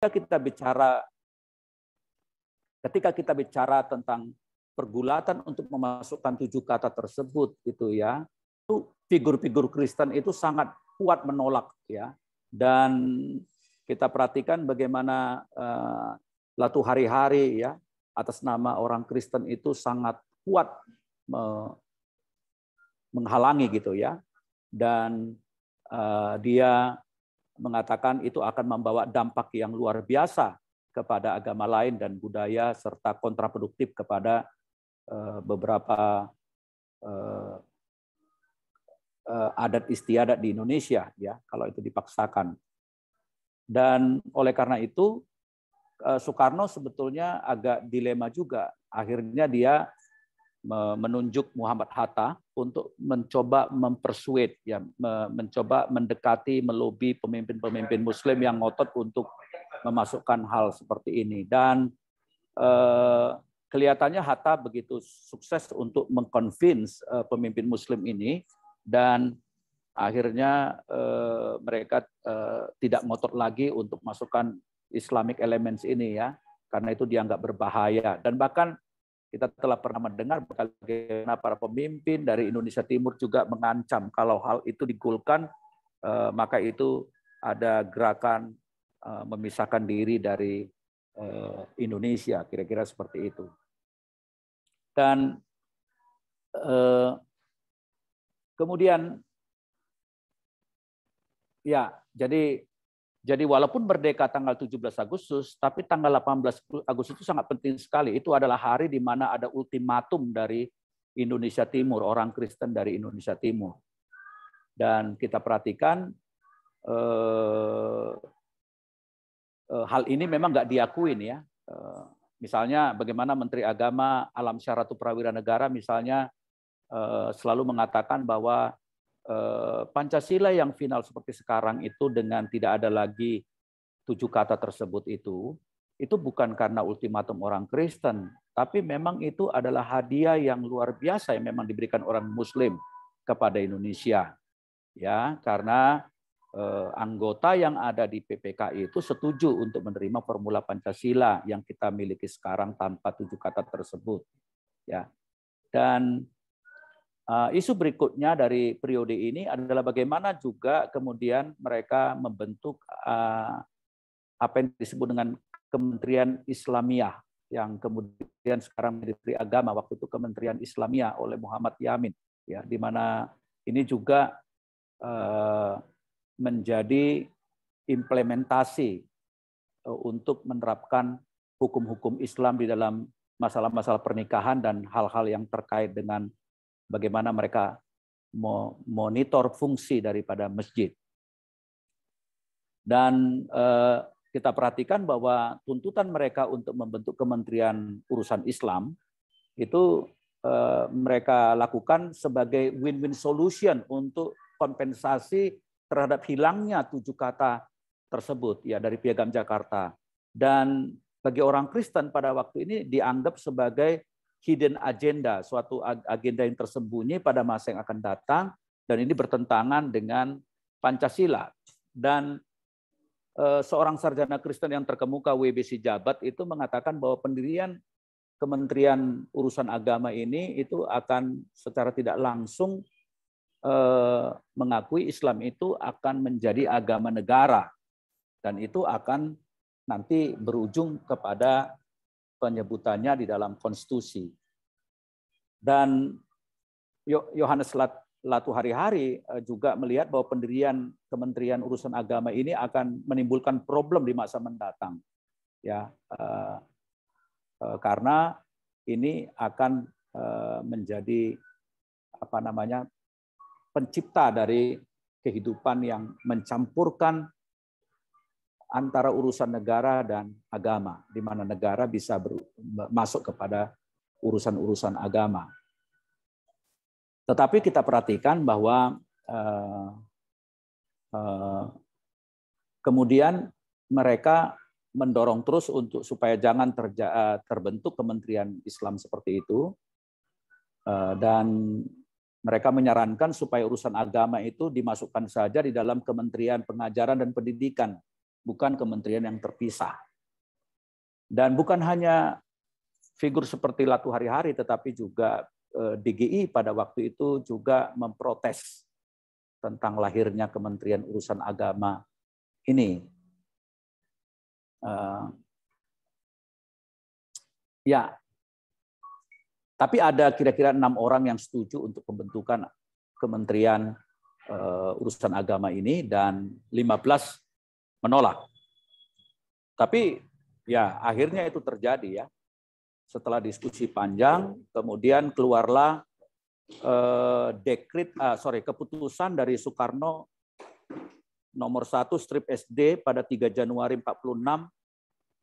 ketika kita bicara ketika kita bicara tentang pergulatan untuk memasukkan tujuh kata tersebut itu ya itu figur-figur Kristen itu sangat kuat menolak ya dan kita perhatikan bagaimana uh, latu hari-hari ya atas nama orang Kristen itu sangat kuat me menghalangi gitu ya dan uh, dia mengatakan itu akan membawa dampak yang luar biasa kepada agama lain dan budaya serta kontraproduktif kepada eh, beberapa eh, eh, adat istiadat di Indonesia ya kalau itu dipaksakan. Dan oleh karena itu Soekarno sebetulnya agak dilema juga. Akhirnya dia menunjuk Muhammad Hatta untuk mencoba mempersuade ya mencoba mendekati melobi pemimpin-pemimpin muslim yang ngotot untuk memasukkan hal seperti ini dan eh, kelihatannya Hatta begitu sukses untuk mengconvince eh, pemimpin muslim ini dan akhirnya eh, mereka eh, tidak ngotot lagi untuk masukkan Islamic elements ini ya karena itu dianggap berbahaya dan bahkan kita telah pernah mendengar bagaimana para pemimpin dari Indonesia Timur juga mengancam kalau hal itu digulkan, eh, maka itu ada gerakan eh, memisahkan diri dari eh, Indonesia, kira-kira seperti itu. Dan kemudian, ya, jadi jadi walaupun merdeka tanggal 17 Agustus, tapi tanggal 18 Agustus itu sangat penting sekali. Itu adalah hari di mana ada ultimatum dari Indonesia Timur, orang Kristen dari Indonesia Timur. Dan kita perhatikan eh, eh, hal ini memang nggak diakuin ya. Eh, misalnya bagaimana Menteri Agama Alam Syaratu Prawira Negara misalnya eh, selalu mengatakan bahwa Eh, Pancasila yang final seperti sekarang itu dengan tidak ada lagi tujuh kata tersebut itu, itu bukan karena ultimatum orang Kristen, tapi memang itu adalah hadiah yang luar biasa yang memang diberikan orang Muslim kepada Indonesia. Ya, karena eh, anggota yang ada di PPKI itu setuju untuk menerima formula Pancasila yang kita miliki sekarang tanpa tujuh kata tersebut. Ya. Dan Eh, isu berikutnya dari periode ini adalah bagaimana juga kemudian mereka membentuk eh, apa yang disebut dengan Kementerian Islamiyah yang kemudian sekarang Menteri Agama waktu itu Kementerian Islamiyah oleh Muhammad Yamin ya di mana ini juga eh, menjadi implementasi untuk menerapkan hukum-hukum Islam di dalam masalah-masalah pernikahan dan hal-hal yang terkait dengan bagaimana mereka monitor fungsi daripada masjid. Dan eh, kita perhatikan bahwa tuntutan mereka untuk membentuk Kementerian Urusan Islam itu eh, mereka lakukan sebagai win-win solution untuk kompensasi terhadap hilangnya tujuh kata tersebut ya dari Piagam Jakarta. Dan bagi orang Kristen pada waktu ini dianggap sebagai hidden agenda, suatu agenda yang tersembunyi pada masa yang akan datang dan ini bertentangan dengan Pancasila. Dan eh, seorang sarjana Kristen yang terkemuka WBC Jabat itu mengatakan bahwa pendirian Kementerian Urusan Agama ini itu akan secara tidak langsung eh, mengakui Islam itu akan menjadi agama negara dan itu akan nanti berujung kepada penyebutannya di dalam konstitusi. Dan Yohanes Latu hari-hari eh, juga melihat bahwa pendirian Kementerian Urusan Agama ini akan menimbulkan problem di masa mendatang. Ya, eh, eh, karena ini akan menjadi apa namanya pencipta dari kehidupan yang mencampurkan antara urusan negara dan agama, di mana negara bisa masuk kepada urusan-urusan agama. Tetapi kita perhatikan bahwa eh, eh, kemudian mereka mendorong terus untuk supaya jangan terja, eh, terbentuk kementerian Islam seperti itu eh, dan mereka menyarankan supaya urusan agama itu dimasukkan saja di dalam Kementerian Pengajaran dan Pendidikan bukan kementerian yang terpisah. Dan bukan hanya figur seperti Latu hari-hari, tetapi juga eh, DGI pada waktu itu juga memprotes tentang lahirnya Kementerian Urusan Agama ini. Uh, ya, tapi ada kira-kira enam orang yang setuju untuk pembentukan Kementerian uh, Urusan Agama ini dan 15 menolak. Tapi ya akhirnya itu terjadi ya. Setelah diskusi panjang, kemudian keluarlah eh, dekrit, ah, sorry keputusan dari Soekarno nomor 1 strip SD pada 3 Januari 46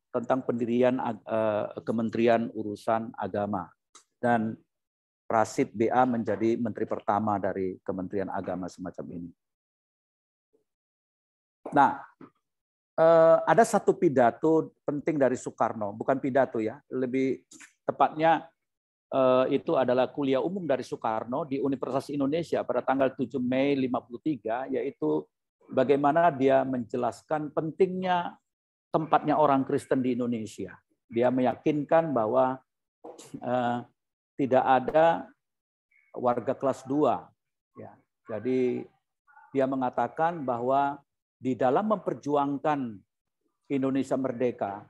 tentang pendirian eh, Kementerian Urusan Agama dan Rasid BA menjadi menteri pertama dari Kementerian Agama semacam ini. Nah, Eh, ada satu pidato penting dari Soekarno, bukan pidato ya, lebih tepatnya eh, itu adalah kuliah umum dari Soekarno di Universitas Indonesia pada tanggal 7 Mei 53 yaitu bagaimana dia menjelaskan pentingnya tempatnya orang Kristen di Indonesia. Dia meyakinkan bahwa eh, tidak ada warga kelas 2 ya. Jadi dia mengatakan bahwa di dalam memperjuangkan Indonesia merdeka,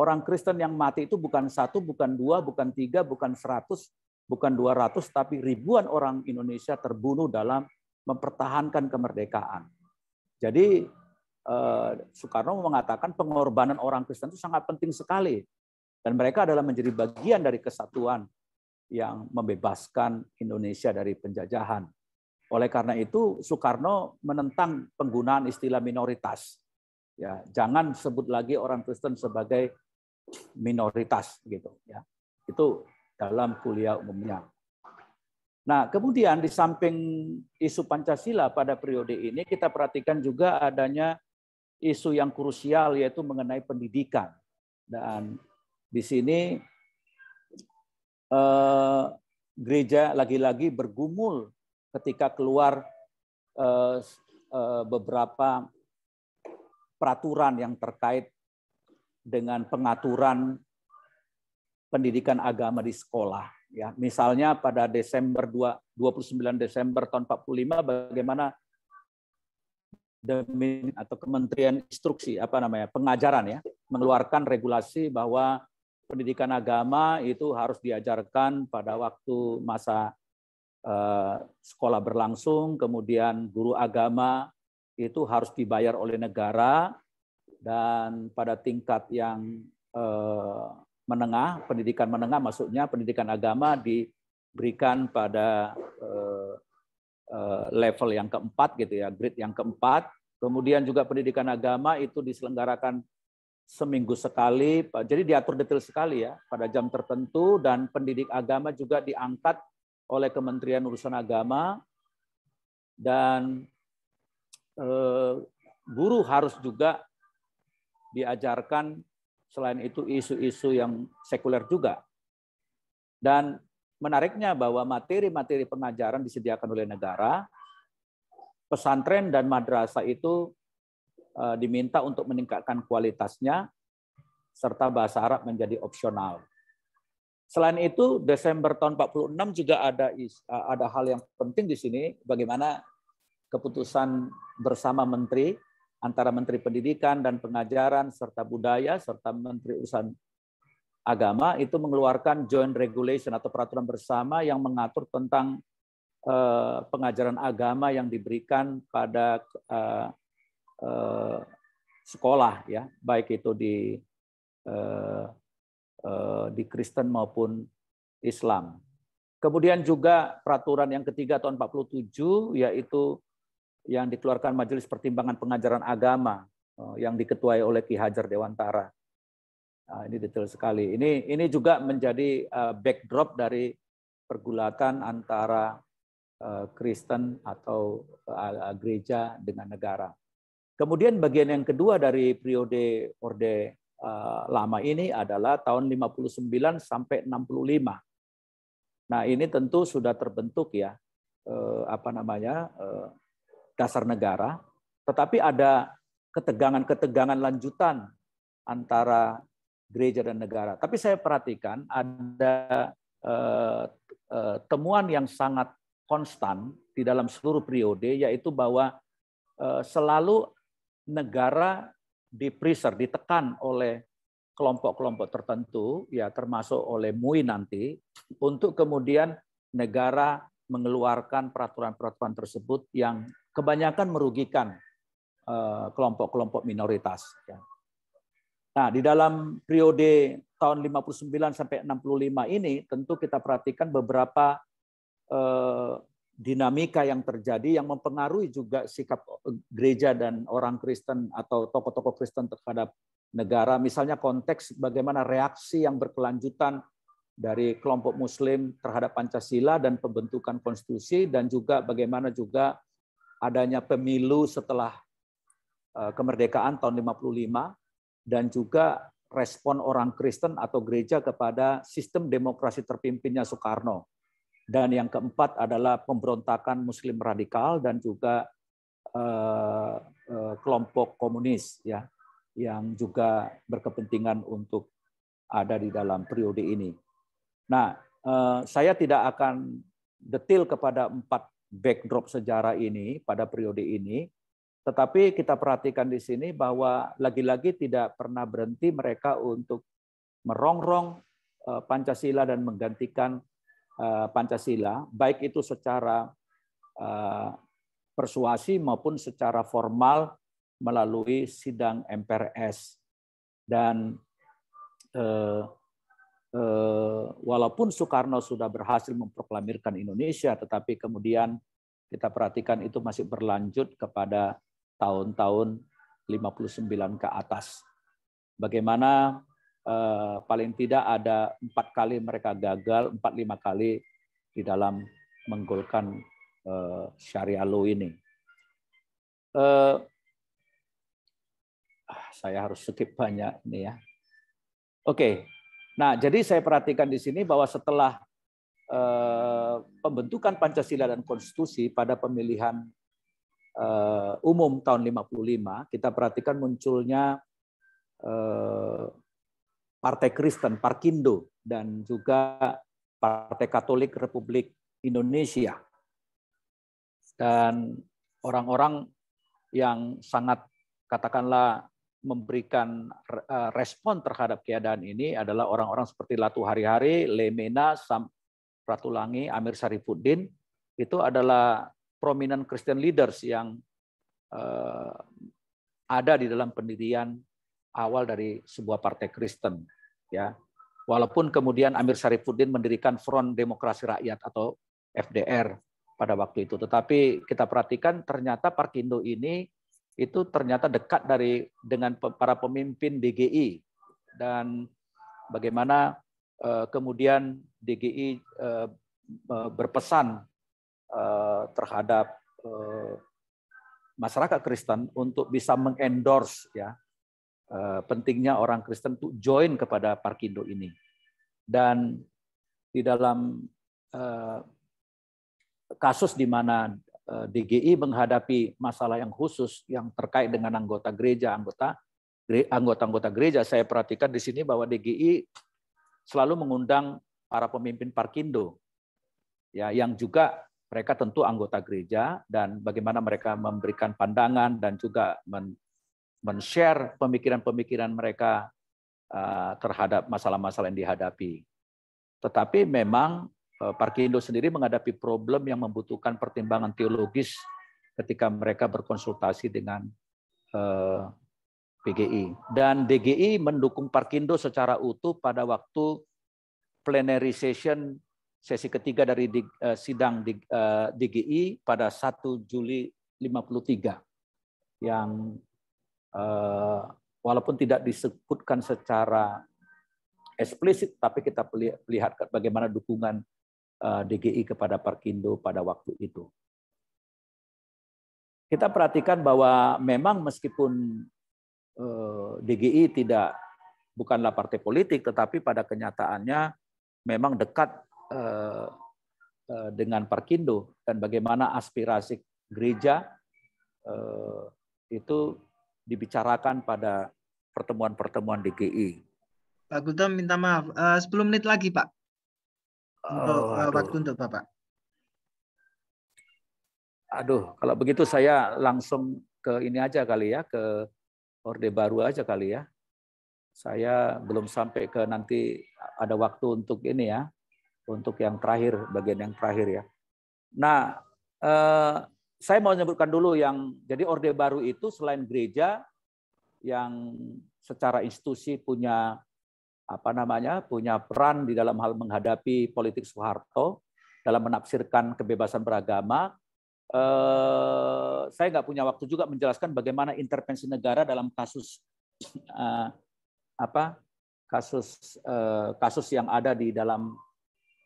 orang Kristen yang mati itu bukan satu, bukan dua, bukan tiga, bukan seratus, bukan dua ratus, tapi ribuan orang Indonesia terbunuh dalam mempertahankan kemerdekaan. Jadi eh, Soekarno mengatakan pengorbanan orang Kristen itu sangat penting sekali. Dan mereka adalah menjadi bagian dari kesatuan yang membebaskan Indonesia dari penjajahan. Oleh karena itu Soekarno menentang penggunaan istilah minoritas. Ya, jangan sebut lagi orang Kristen sebagai minoritas gitu ya. Itu dalam kuliah umumnya. Nah, kemudian di samping isu Pancasila pada periode ini kita perhatikan juga adanya isu yang krusial yaitu mengenai pendidikan. Dan di sini eh, gereja lagi-lagi bergumul ketika keluar eh, eh, beberapa peraturan yang terkait dengan pengaturan pendidikan agama di sekolah. Ya, misalnya pada Desember 2, 29 Desember tahun 45 bagaimana Demin atau Kementerian Instruksi apa namanya pengajaran ya mengeluarkan regulasi bahwa pendidikan agama itu harus diajarkan pada waktu masa Eh, sekolah berlangsung, kemudian guru agama itu harus dibayar oleh negara dan pada tingkat yang eh, menengah, pendidikan menengah maksudnya pendidikan agama diberikan pada eh, level yang keempat gitu ya, grade yang keempat. Kemudian juga pendidikan agama itu diselenggarakan seminggu sekali, jadi diatur detail sekali ya pada jam tertentu dan pendidik agama juga diangkat oleh Kementerian Urusan Agama dan eh, guru harus juga diajarkan selain itu isu-isu yang sekuler juga. Dan menariknya bahwa materi-materi pengajaran disediakan oleh negara, pesantren dan madrasah itu eh, diminta untuk meningkatkan kualitasnya serta bahasa Arab menjadi opsional. Selain itu, Desember tahun 46 juga ada ada hal yang penting di sini, bagaimana keputusan bersama menteri antara Menteri Pendidikan dan Pengajaran serta Budaya serta Menteri Urusan Agama itu mengeluarkan joint regulation atau peraturan bersama yang mengatur tentang e, pengajaran agama yang diberikan pada e, e, sekolah ya, baik itu di Eh, di Kristen maupun Islam. Kemudian juga peraturan yang ketiga tahun 47 yaitu yang dikeluarkan Majelis Pertimbangan Pengajaran Agama eh, yang diketuai oleh Ki Hajar Dewantara. Nah, ini detail sekali. Ini ini juga menjadi eh, backdrop dari pergulatan antara Kristen atau gereja dengan negara. Kemudian bagian yang kedua dari periode Orde Eh, lama ini adalah tahun 59 sampai 65. Nah, ini tentu sudah terbentuk ya eh, apa namanya eh, dasar negara, tetapi ada ketegangan-ketegangan lanjutan antara gereja dan negara. Tapi saya perhatikan ada temuan yang sangat konstan di dalam seluruh periode yaitu bahwa selalu negara di pressure, ditekan oleh kelompok-kelompok tertentu, ya termasuk oleh MUI nanti, untuk kemudian negara mengeluarkan peraturan-peraturan tersebut yang kebanyakan merugikan eh, kelompok-kelompok minoritas. Ya. Nah, di dalam periode tahun 59 sampai 65 ini tentu kita perhatikan beberapa eh, dinamika yang terjadi yang mempengaruhi juga sikap eh, gereja dan orang Kristen atau tokoh-tokoh Kristen terhadap negara. Misalnya konteks bagaimana reaksi yang berkelanjutan dari kelompok Muslim terhadap Pancasila dan pembentukan konstitusi dan juga bagaimana juga adanya pemilu setelah eh, kemerdekaan tahun 55 dan juga respon orang Kristen atau gereja kepada sistem demokrasi terpimpinnya Soekarno dan yang keempat adalah pemberontakan Muslim radikal dan juga eh, eh, kelompok komunis ya yang juga berkepentingan untuk ada di dalam periode ini. Nah, eh, saya tidak akan detail kepada empat backdrop sejarah ini pada periode ini, tetapi kita perhatikan di sini bahwa lagi-lagi tidak pernah berhenti mereka untuk merongrong Pancasila dan menggantikan Eh, Pancasila, baik itu secara eh, persuasi maupun secara formal melalui sidang MPRS. Dan eh, walaupun Soekarno sudah berhasil memproklamirkan Indonesia, tetapi kemudian kita perhatikan itu masih berlanjut kepada tahun-tahun 59 ke atas. Bagaimana Eh, paling tidak ada empat kali mereka gagal, empat lima kali di dalam menggolkan eh, syariah law ini. Eh, ah, saya harus skip banyak ini ya. Oke, nah jadi saya perhatikan di sini bahwa setelah pembentukan Pancasila dan Konstitusi pada pemilihan umum tahun 55, kita perhatikan munculnya Partai Kristen, Parkindo, dan juga Partai Katolik Republik Indonesia. Dan orang-orang yang sangat katakanlah memberikan eh, respon terhadap keadaan ini adalah orang-orang seperti Latu Hari-Hari, Lemena, Sam Pratulangi, Amir Sarifuddin, itu adalah prominent Christian leaders yang eh, ada di dalam pendirian awal dari sebuah partai Kristen ya. Walaupun kemudian Amir Syarifuddin mendirikan Front Demokrasi Rakyat atau FDR pada waktu itu, tetapi kita perhatikan ternyata Parkindo ini itu ternyata dekat dari dengan para pemimpin DGI dan bagaimana eh, kemudian DGI eh, berpesan eh, terhadap eh, masyarakat Kristen untuk bisa mengendorse ya Eh, pentingnya orang Kristen untuk join kepada Parkindo ini. Dan di dalam eh, kasus di mana eh, DGI menghadapi masalah yang khusus yang terkait dengan anggota gereja, anggota anggota-anggota gereja, saya perhatikan di sini bahwa DGI selalu mengundang para pemimpin Parkindo, ya yang juga mereka tentu anggota gereja dan bagaimana mereka memberikan pandangan dan juga men-share pemikiran-pemikiran mereka eh, terhadap masalah-masalah yang dihadapi. Tetapi memang eh, Parkindo sendiri menghadapi problem yang membutuhkan pertimbangan teologis ketika mereka berkonsultasi dengan eh, PGI. Dan DGI mendukung Parkindo secara utuh pada waktu plenary session sesi ketiga dari sidang DGI pada 1 Juli 53 yang Eh, walaupun tidak disebutkan secara eksplisit, tapi kita lihat bagaimana dukungan eh, DGI kepada Parkindo pada waktu itu. Kita perhatikan bahwa memang meskipun eh, DGI tidak bukanlah partai politik, tetapi pada kenyataannya memang dekat dengan Parkindo dan bagaimana aspirasi gereja itu dibicarakan pada pertemuan-pertemuan DGI. E. Pak Guntur minta maaf, eh, uh, 10 menit lagi Pak. oh, eh, waktu untuk Bapak. Aduh, kalau begitu saya langsung ke ini aja kali ya, ke Orde Baru aja kali ya. Saya belum sampai ke nanti ada waktu untuk ini ya, untuk yang terakhir, bagian yang terakhir ya. Nah, eh, saya mau menyebutkan dulu yang jadi Orde Baru itu selain gereja yang secara institusi punya apa namanya punya peran di dalam hal menghadapi politik Soeharto dalam menafsirkan kebebasan beragama. Eh, saya nggak punya waktu juga menjelaskan bagaimana intervensi negara dalam kasus eh, apa kasus eh, kasus yang ada di dalam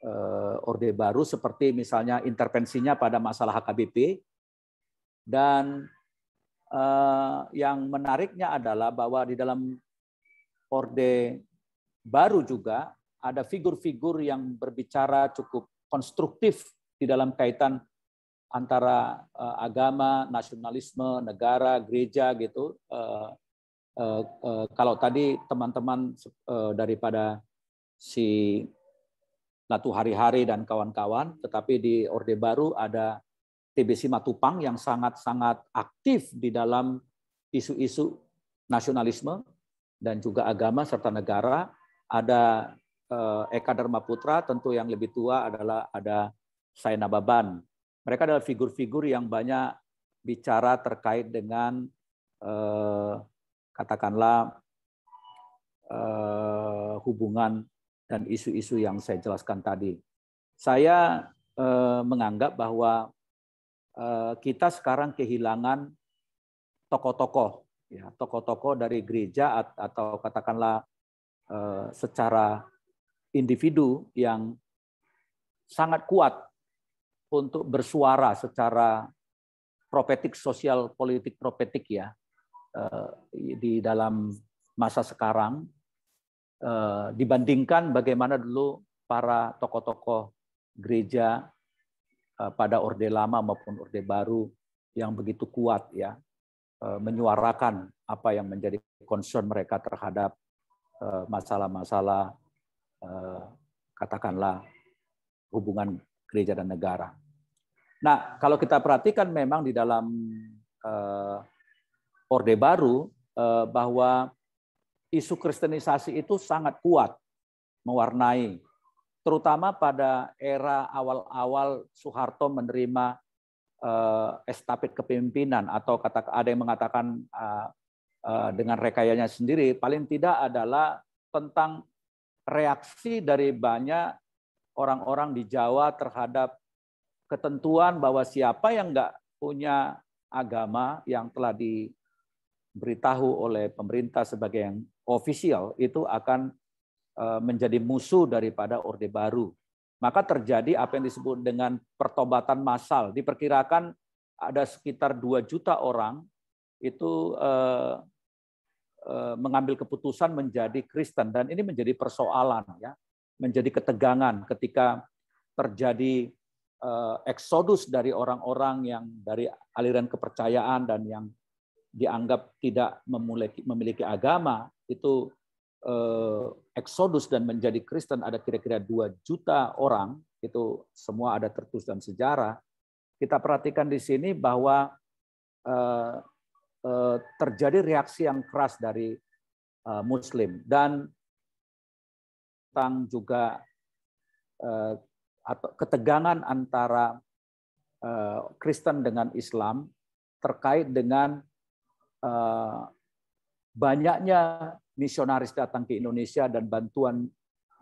eh, Orde Baru seperti misalnya intervensinya pada masalah HKBP dan eh, yang menariknya adalah bahwa di dalam Orde Baru juga ada figur-figur yang berbicara cukup konstruktif di dalam kaitan antara eh, agama, nasionalisme, negara, gereja gitu. Eh, Uh, uh, kalau tadi teman-teman uh, daripada si Latu Hari-Hari dan kawan-kawan, tetapi di Orde Baru ada TBC Matupang yang sangat-sangat aktif di dalam isu-isu nasionalisme dan juga agama serta negara. Ada eh, Eka Dharma Putra, tentu yang lebih tua adalah ada Saina Baban. Mereka adalah figur-figur yang banyak bicara terkait dengan eh, katakanlah eh, hubungan dan isu-isu yang saya jelaskan tadi. Saya menganggap bahwa Eh, kita sekarang kehilangan tokoh-tokoh, ya tokoh-tokoh dari gereja atau katakanlah eh, secara individu yang sangat kuat untuk bersuara secara propetik sosial politik propetik ya eh, di dalam masa sekarang dibandingkan bagaimana dulu para tokoh-tokoh gereja Eh, pada Orde Lama maupun Orde Baru yang begitu kuat ya eh, menyuarakan apa yang menjadi concern mereka terhadap eh, masalah-masalah katakanlah hubungan gereja dan negara. Nah, kalau kita perhatikan memang di dalam Orde Baru bahwa isu kristenisasi itu sangat kuat mewarnai terutama pada era awal-awal Soeharto menerima eh, estafet kepemimpinan atau kata ada yang mengatakan eh, uh, dengan rekayanya sendiri paling tidak adalah tentang reaksi dari banyak orang-orang di Jawa terhadap ketentuan bahwa siapa yang nggak punya agama yang telah diberitahu oleh pemerintah sebagai yang ofisial itu akan Eh, menjadi musuh daripada Orde Baru. Maka terjadi apa yang disebut dengan pertobatan massal. Diperkirakan ada sekitar 2 juta orang itu eh, eh, mengambil keputusan menjadi Kristen dan ini menjadi persoalan ya menjadi ketegangan ketika terjadi eksodus dari orang-orang yang dari aliran kepercayaan dan yang dianggap tidak memiliki, memiliki agama itu eksodus eh, dan menjadi Kristen ada kira-kira 2 juta orang, itu semua ada tertulis dalam sejarah. Kita perhatikan di sini bahwa eh, eh, terjadi reaksi yang keras dari Muslim dan tentang juga atau ketegangan antara Kristen dengan Islam terkait dengan banyaknya misionaris datang ke Indonesia dan bantuan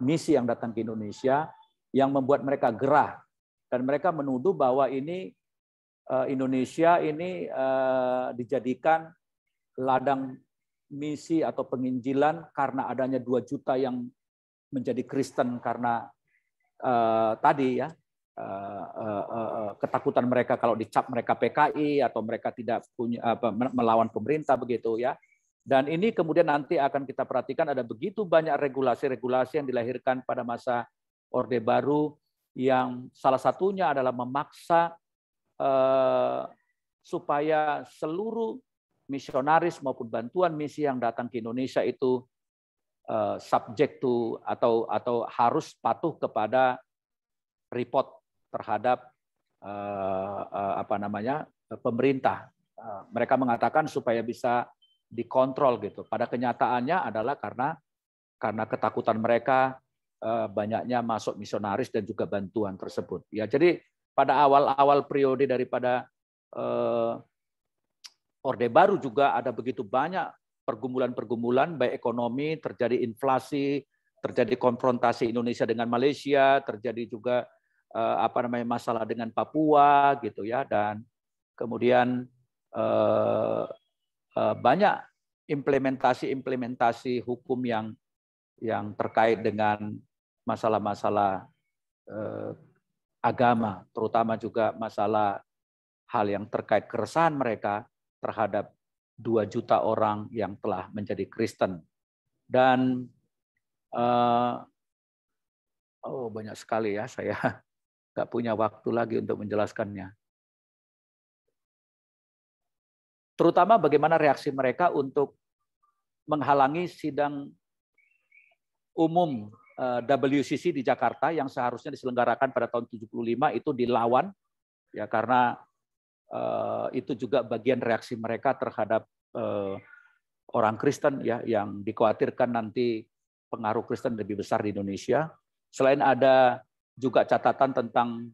misi yang datang ke Indonesia yang membuat mereka gerah dan mereka menuduh bahwa ini eh, Indonesia ini eh, dijadikan ladang misi atau penginjilan karena adanya dua juta yang menjadi Kristen karena uh, tadi ya uh, uh, uh, ketakutan mereka kalau dicap mereka PKI atau mereka tidak punya apa, melawan pemerintah begitu ya dan ini kemudian nanti akan kita perhatikan ada begitu banyak regulasi-regulasi yang dilahirkan pada masa Orde Baru yang salah satunya adalah memaksa eh, supaya seluruh misionaris maupun bantuan misi yang datang ke Indonesia itu eh, subject to atau atau harus patuh kepada report terhadap eh, eh apa namanya pemerintah. Eh, mereka mengatakan supaya bisa dikontrol gitu. Pada kenyataannya adalah karena karena ketakutan mereka eh, banyaknya masuk misionaris dan juga bantuan tersebut. Ya, jadi pada awal-awal periode daripada eh, Orde Baru juga ada begitu banyak pergumulan-pergumulan baik ekonomi, terjadi inflasi, terjadi konfrontasi Indonesia dengan Malaysia, terjadi juga eh, apa namanya masalah dengan Papua gitu ya dan kemudian eh, Eh, banyak implementasi-implementasi hukum yang yang terkait dengan masalah-masalah eh, agama, terutama juga masalah hal yang terkait keresahan mereka terhadap dua juta orang yang telah menjadi Kristen. Dan eh, oh banyak sekali ya saya nggak punya waktu lagi untuk menjelaskannya. terutama bagaimana reaksi mereka untuk menghalangi sidang umum eh, WCC di Jakarta yang seharusnya diselenggarakan pada tahun 75 itu dilawan ya karena eh, itu juga bagian reaksi mereka terhadap eh, orang Kristen ya yang dikhawatirkan nanti pengaruh Kristen lebih besar di Indonesia. Selain ada juga catatan tentang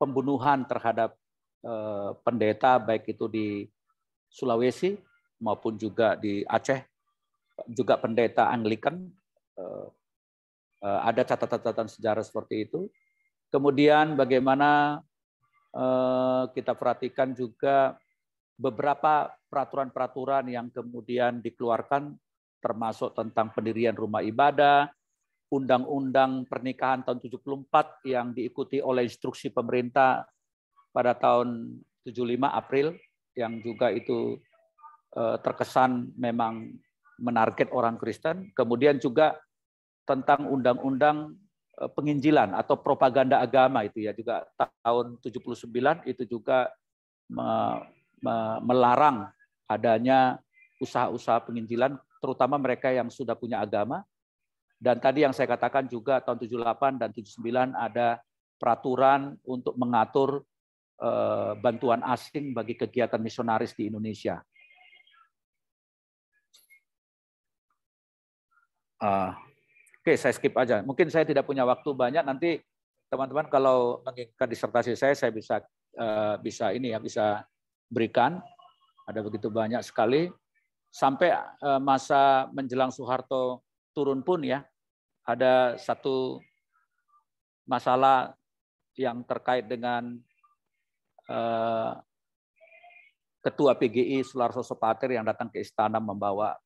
pembunuhan terhadap Eh, pendeta baik itu di Sulawesi maupun juga di Aceh juga pendeta Anglikan eh, eh, ada catatan-catatan sejarah seperti itu. Kemudian bagaimana kita perhatikan juga beberapa peraturan-peraturan yang kemudian dikeluarkan termasuk tentang pendirian rumah ibadah, undang-undang pernikahan tahun 74 yang diikuti oleh instruksi pemerintah pada tahun 75 April yang juga itu eh, terkesan memang menarget orang Kristen. Kemudian juga tentang undang-undang eh, penginjilan atau propaganda agama itu ya juga tahun 79 itu juga me, me, melarang adanya usaha-usaha penginjilan terutama mereka yang sudah punya agama. Dan tadi yang saya katakan juga tahun 78 dan 79 ada peraturan untuk mengatur Eh, bantuan asing bagi kegiatan misionaris di Indonesia. Uh, Oke, okay, saya skip aja. Mungkin saya tidak punya waktu banyak. Nanti teman-teman kalau menginginkan disertasi saya, saya bisa uh, bisa ini ya bisa berikan. Ada begitu banyak sekali. Sampai uh, masa menjelang Soeharto turun pun ya, ada satu masalah yang terkait dengan Eh, Ketua PGI Sularso Sopater yang datang ke istana membawa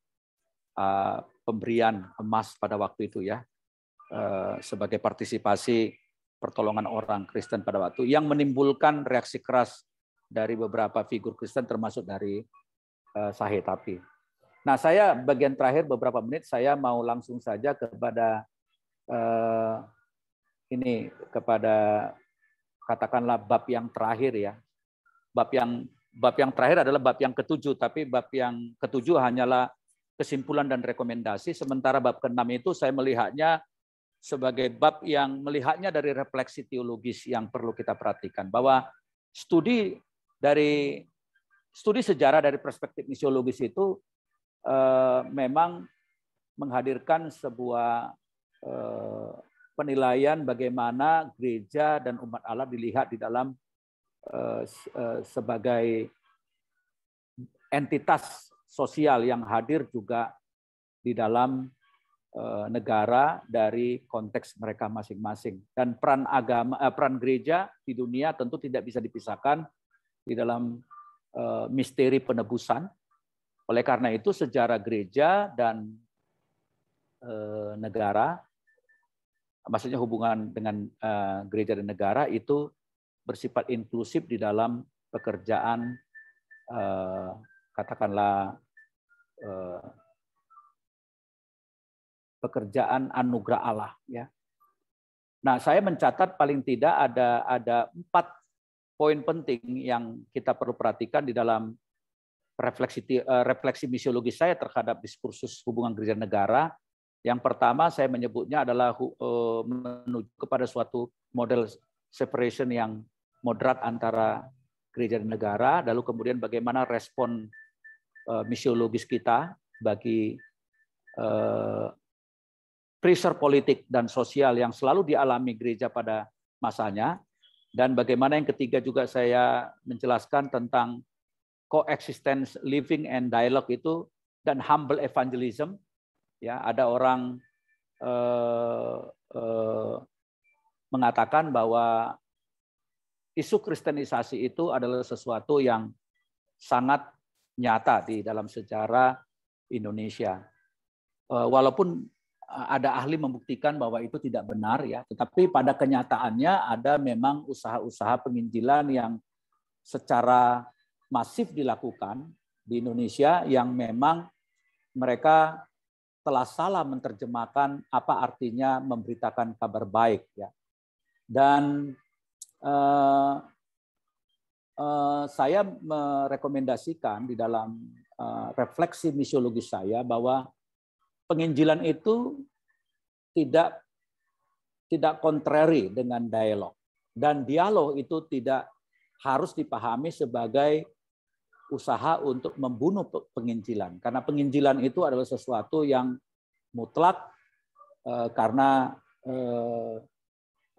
eh, pemberian emas pada waktu itu ya eh, sebagai partisipasi pertolongan orang Kristen pada waktu yang menimbulkan reaksi keras dari beberapa figur Kristen termasuk dari Sahih Tapi. Nah, saya bagian terakhir beberapa menit saya mau langsung saja kepada ini kepada katakanlah bab yang terakhir ya. Bab yang bab yang terakhir adalah bab yang ketujuh, tapi bab yang ketujuh hanyalah kesimpulan dan rekomendasi. Sementara bab keenam itu saya melihatnya sebagai bab yang melihatnya dari refleksi teologis yang perlu kita perhatikan bahwa studi dari studi sejarah dari perspektif misiologis itu eh, memang menghadirkan sebuah eh, penilaian bagaimana gereja dan umat Allah dilihat di dalam eh, eh, sebagai entitas sosial yang hadir juga di dalam eh, negara dari konteks mereka masing-masing dan peran agama peran gereja di dunia tentu tidak bisa dipisahkan di dalam misteri penebusan oleh karena itu sejarah gereja dan negara maksudnya hubungan dengan uh, gereja dan negara itu bersifat inklusif di dalam pekerjaan uh, katakanlah uh, pekerjaan anugerah Allah ya. Nah, saya mencatat paling tidak ada ada empat poin penting yang kita perlu perhatikan di dalam refleksi refleksi misiologi saya terhadap diskursus hubungan gereja negara yang pertama saya menyebutnya adalah e, menuju kepada suatu model separation yang moderat antara gereja dan negara, lalu kemudian bagaimana respon e, misiologis kita bagi e, pressure politik dan sosial yang selalu dialami gereja pada masanya. Dan bagaimana yang ketiga juga saya menjelaskan tentang coexistence living and dialogue itu dan humble evangelism ya ada orang eh, eh, mengatakan bahwa isu kristenisasi itu adalah sesuatu yang sangat nyata di dalam sejarah Indonesia. Eh, walaupun eh, ada ahli membuktikan bahwa itu tidak benar ya, tetapi pada kenyataannya ada memang usaha-usaha penginjilan yang secara masif dilakukan di Indonesia yang memang mereka telah salah menerjemahkan apa artinya memberitakan kabar baik ya. Dan uh, uh, saya merekomendasikan di dalam uh, refleksi misiologis saya bahwa penginjilan itu tidak tidak kontrari dengan dialog dan dialog itu tidak harus dipahami sebagai usaha untuk membunuh penginjilan karena penginjilan itu adalah sesuatu yang mutlak eh, karena eh,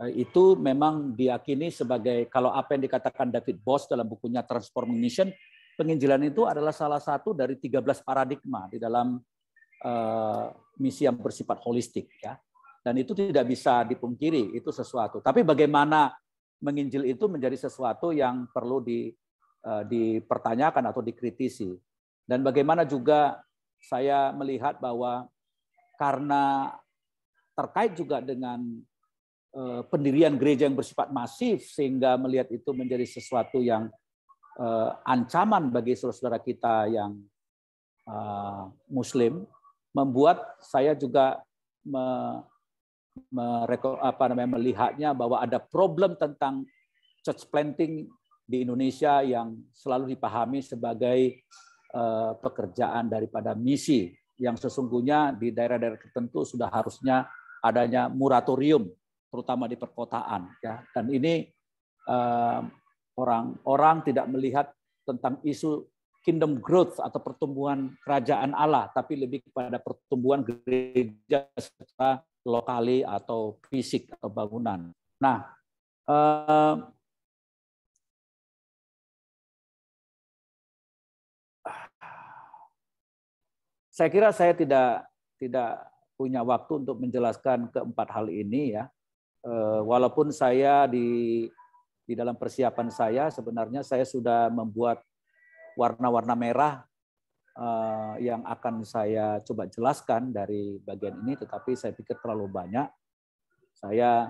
eh, itu memang diyakini sebagai kalau apa yang dikatakan David Bos dalam bukunya Transforming Mission penginjilan itu adalah salah satu dari 13 paradigma di dalam misi yang bersifat holistik ya. Dan itu tidak bisa dipungkiri, itu sesuatu. Tapi bagaimana menginjil itu menjadi sesuatu yang perlu di Eh, dipertanyakan atau dikritisi. Dan bagaimana juga saya melihat bahwa karena terkait juga dengan eh, pendirian gereja yang bersifat masif sehingga melihat itu menjadi sesuatu yang eh, ancaman bagi saudara-saudara kita yang muslim membuat saya juga me, apa namanya, melihatnya bahwa ada problem tentang church planting di Indonesia yang selalu dipahami sebagai eh, pekerjaan daripada misi yang sesungguhnya di daerah-daerah tertentu sudah harusnya adanya moratorium terutama di perkotaan ya dan ini orang-orang eh, tidak melihat tentang isu kingdom growth atau pertumbuhan kerajaan Allah tapi lebih kepada pertumbuhan gereja secara lokali atau fisik atau bangunan. Nah, eh, Saya kira saya tidak tidak punya waktu untuk menjelaskan keempat hal ini ya. Eh, walaupun saya di di dalam persiapan saya sebenarnya saya sudah membuat warna-warna merah eh, yang akan saya coba jelaskan dari bagian ini, tetapi saya pikir terlalu banyak. Saya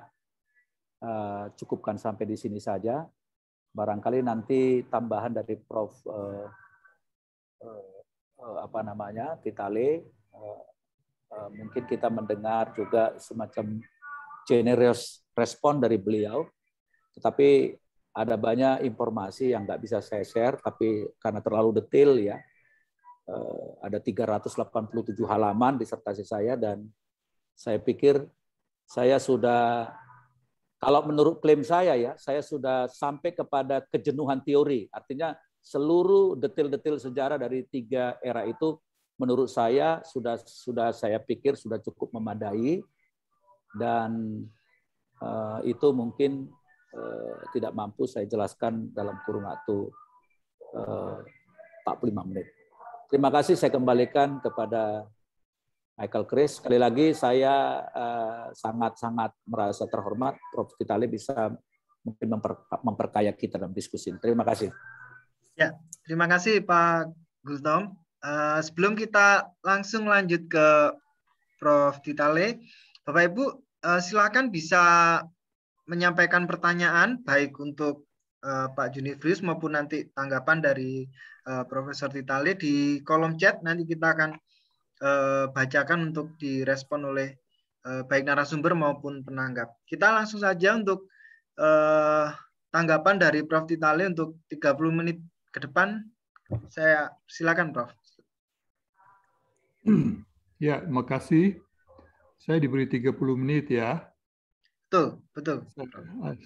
eh, cukupkan sampai di sini saja. Barangkali nanti tambahan dari Prof. Eh, apa namanya lihat eh, eh, mungkin kita mendengar juga semacam generous respon dari beliau tetapi ada banyak informasi yang nggak bisa saya share tapi karena terlalu detail ya ada 387 halaman disertasi saya dan saya pikir saya sudah kalau menurut klaim saya ya saya sudah sampai kepada kejenuhan teori artinya seluruh detil-detil sejarah dari tiga era itu menurut saya sudah sudah saya pikir sudah cukup memadai dan uh, itu mungkin uh, tidak mampu saya jelaskan dalam kurung waktu eh, uh, 45 menit. Terima kasih saya kembalikan kepada Michael Chris. Sekali lagi saya sangat-sangat uh, merasa terhormat Prof. Kitali bisa mungkin memper, memperkaya kita dalam diskusi. Terima kasih. Ya, terima kasih Pak Gultom. Uh, eh, sebelum kita langsung lanjut ke Prof. Ditale, Bapak Ibu uh, silakan bisa menyampaikan pertanyaan baik untuk uh, Pak Junifrius maupun nanti tanggapan dari uh, Profesor di kolom chat nanti kita akan uh, bacakan untuk direspon oleh uh, baik narasumber maupun penanggap. Kita langsung saja untuk uh, tanggapan dari Prof. Titale untuk 30 menit ke depan saya silakan Prof. Ya, makasih. Saya diberi 30 menit ya. Betul, betul. Saya,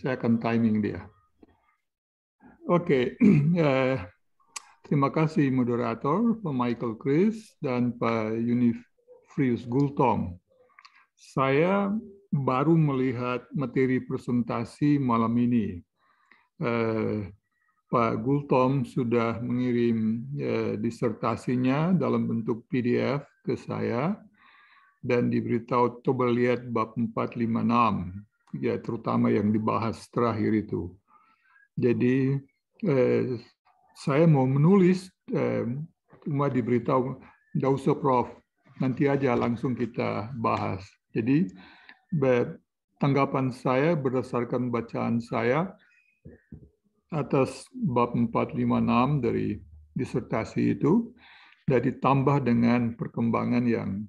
saya akan timing dia. Oke, okay. uh, eh, terima kasih moderator Pak Michael Chris dan Pak Unifrius Gultom. Saya baru melihat materi presentasi malam ini. Uh, Pak Gultom sudah mengirim ya, disertasinya dalam bentuk PDF ke saya dan diberitahu coba lihat bab 456 ya terutama yang dibahas terakhir itu. Jadi eh, saya mau menulis eh, cuma diberitahu tidak usah Prof nanti aja langsung kita bahas. Jadi tanggapan saya berdasarkan bacaan saya atas bab 456 dari disertasi itu dan ditambah dengan perkembangan yang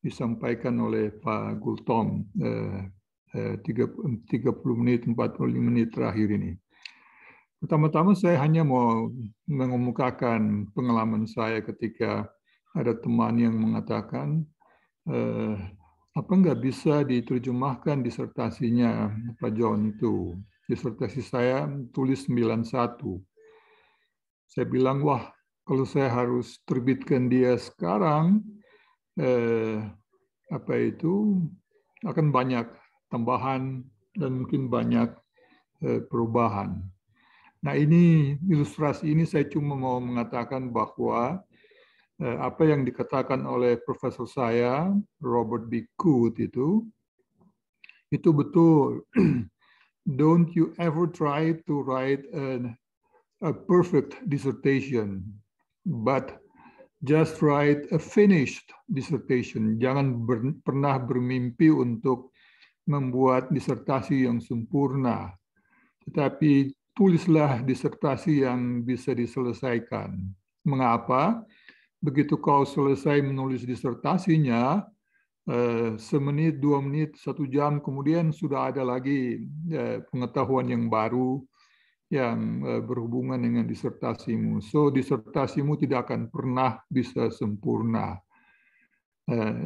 disampaikan oleh Pak Gultom eh, eh, 30 menit 45 menit terakhir ini. Pertama-tama saya hanya mau mengemukakan pengalaman saya ketika ada teman yang mengatakan eh, apa nggak bisa diterjemahkan disertasinya Pak John itu disertasi saya tulis 91. Saya bilang, wah kalau saya harus terbitkan dia sekarang, eh, apa itu akan banyak tambahan dan mungkin banyak eh, perubahan. Nah ini ilustrasi ini saya cuma mau mengatakan bahwa eh, apa yang dikatakan oleh profesor saya Robert B. Coote itu itu betul don't you ever try to write an, a perfect dissertation, but just write a finished dissertation. Jangan ber, pernah bermimpi untuk membuat disertasi yang sempurna, tetapi tulislah disertasi yang bisa diselesaikan. Mengapa? Begitu kau selesai menulis disertasinya, Eh, semenit, dua menit, satu jam, kemudian sudah ada lagi eh, pengetahuan yang baru yang eh, berhubungan dengan disertasimu. So, disertasimu tidak akan pernah bisa sempurna.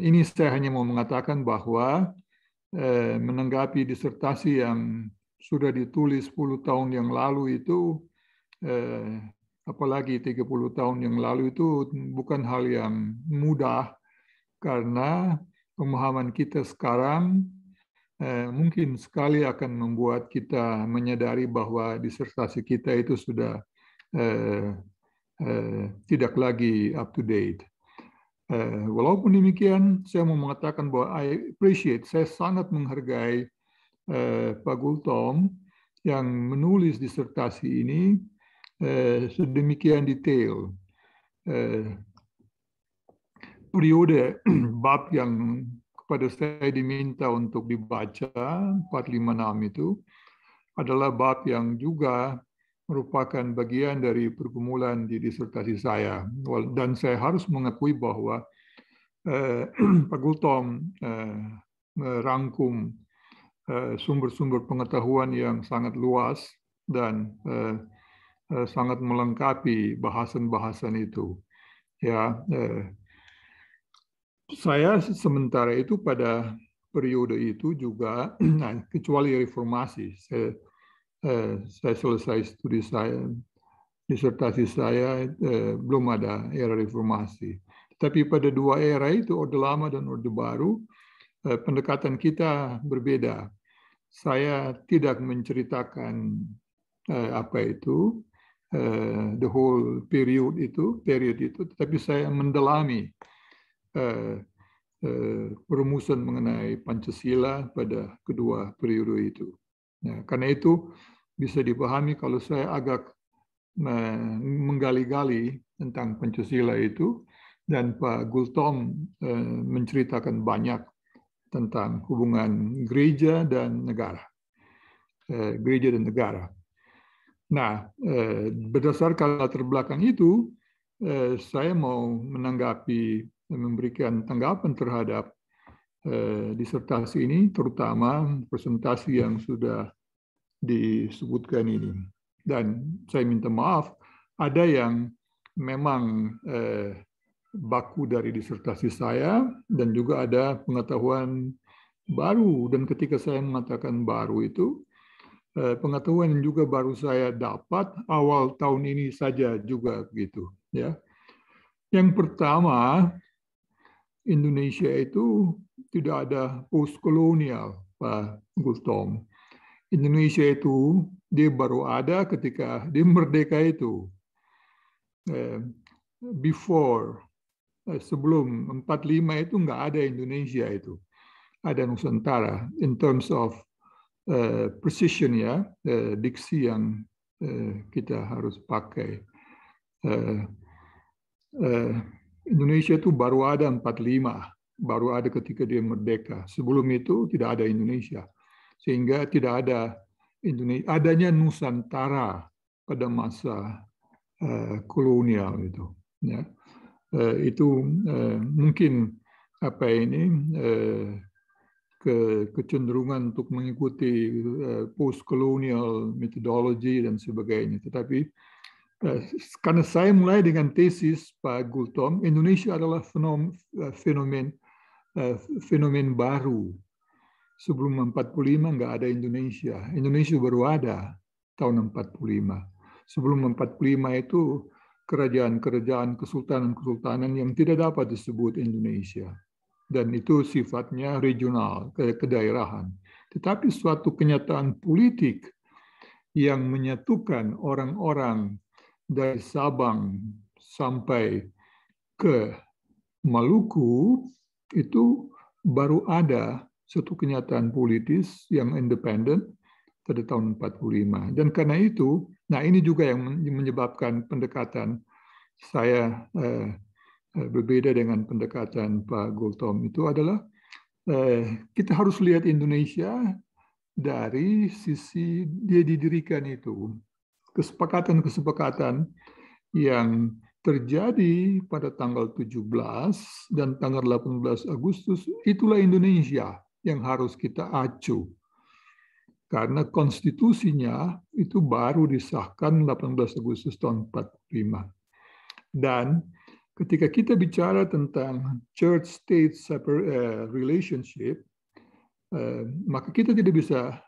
Ini saya hanya mau mengatakan bahwa menanggapi disertasi yang sudah ditulis 10 tahun yang lalu itu, apalagi 30 tahun yang lalu itu bukan hal yang mudah, karena pemahaman kita sekarang eh, mungkin sekali akan membuat kita menyadari bahwa disertasi kita itu sudah eh, eh, tidak lagi up to date. Eh, walaupun demikian, saya mau mengatakan bahwa I appreciate, saya sangat menghargai eh, Pak Gultom yang menulis disertasi ini eh, sedemikian detail. Eh, periode bab yang kepada saya diminta untuk dibaca 456 itu adalah bab yang juga merupakan bagian dari pergumulan di disertasi saya dan saya harus mengakui bahwa eh, Pak Gultom eh, merangkum eh, sumber-sumber eh, pengetahuan yang sangat luas dan eh, eh, sangat melengkapi bahasan-bahasan itu ya eh, saya sementara itu pada periode itu juga, nah, kecuali reformasi, saya, eh, saya selesai studi saya, disertasi saya eh, belum ada era reformasi. Tapi pada dua era itu, Orde Lama dan Orde Baru, eh, pendekatan kita berbeda. Saya tidak menceritakan eh, apa itu, eh, the whole period itu, period itu, tetapi saya mendalami Eh, eh, perumusan mengenai Pancasila pada kedua periode itu. Nah, karena itu bisa dipahami kalau saya agak menggali-gali tentang Pancasila itu dan Pak Gultom eh, menceritakan banyak tentang hubungan gereja dan negara. gereja dan negara. Nah, berdasarkan latar belakang itu, saya mau menanggapi memberikan tanggapan terhadap eh, disertasi ini, terutama presentasi yang sudah disebutkan ini. Dan saya minta maaf, ada yang memang eh, baku dari disertasi saya dan juga ada pengetahuan baru dan ketika saya mengatakan baru itu eh, pengetahuan yang juga baru saya dapat awal tahun ini saja juga begitu ya. Yang pertama Indonesia itu tidak ada post kolonial, Pak Gustom. Indonesia itu dia baru ada ketika dia merdeka itu. Eh, before eh, sebelum 45 itu nggak ada Indonesia itu. Ada Nusantara in terms of uh, precision ya, uh, diksi yang uh, kita harus pakai. Uh, uh, Indonesia itu baru ada 45, baru ada ketika dia merdeka. Sebelum itu tidak ada Indonesia. Sehingga tidak ada Indonesia, adanya Nusantara pada masa eh, kolonial itu. Ya. Eh, itu eh, mungkin apa ini kecenderungan untuk mengikuti uh, post colonial methodology dan sebagainya. Tetapi Eh, karena saya mulai dengan tesis Pak Gultom, Indonesia adalah eh, fenomen, eh, fenomen, baru. Sebelum 45 nggak ada Indonesia. Indonesia baru ada tahun 45. Sebelum 45 itu kerajaan-kerajaan, kesultanan-kesultanan yang tidak dapat disebut Indonesia. Dan itu sifatnya regional, ke kedaerahan. Tetapi suatu kenyataan politik yang menyatukan orang-orang dari Sabang sampai ke Maluku itu baru ada satu kenyataan politis yang independen pada tahun 45. Dan karena itu, nah ini juga yang menyebabkan pendekatan saya eh, eh, berbeda dengan pendekatan Pak Gultom itu adalah eh, kita harus lihat Indonesia dari sisi dia didirikan itu kesepakatan-kesepakatan yang terjadi pada tanggal 17 dan tanggal 18 Agustus, itulah Indonesia yang harus kita acu. Karena konstitusinya itu baru disahkan 18 Agustus tahun 45. Dan ketika kita bicara tentang church-state eh, relationship, eh, maka kita tidak bisa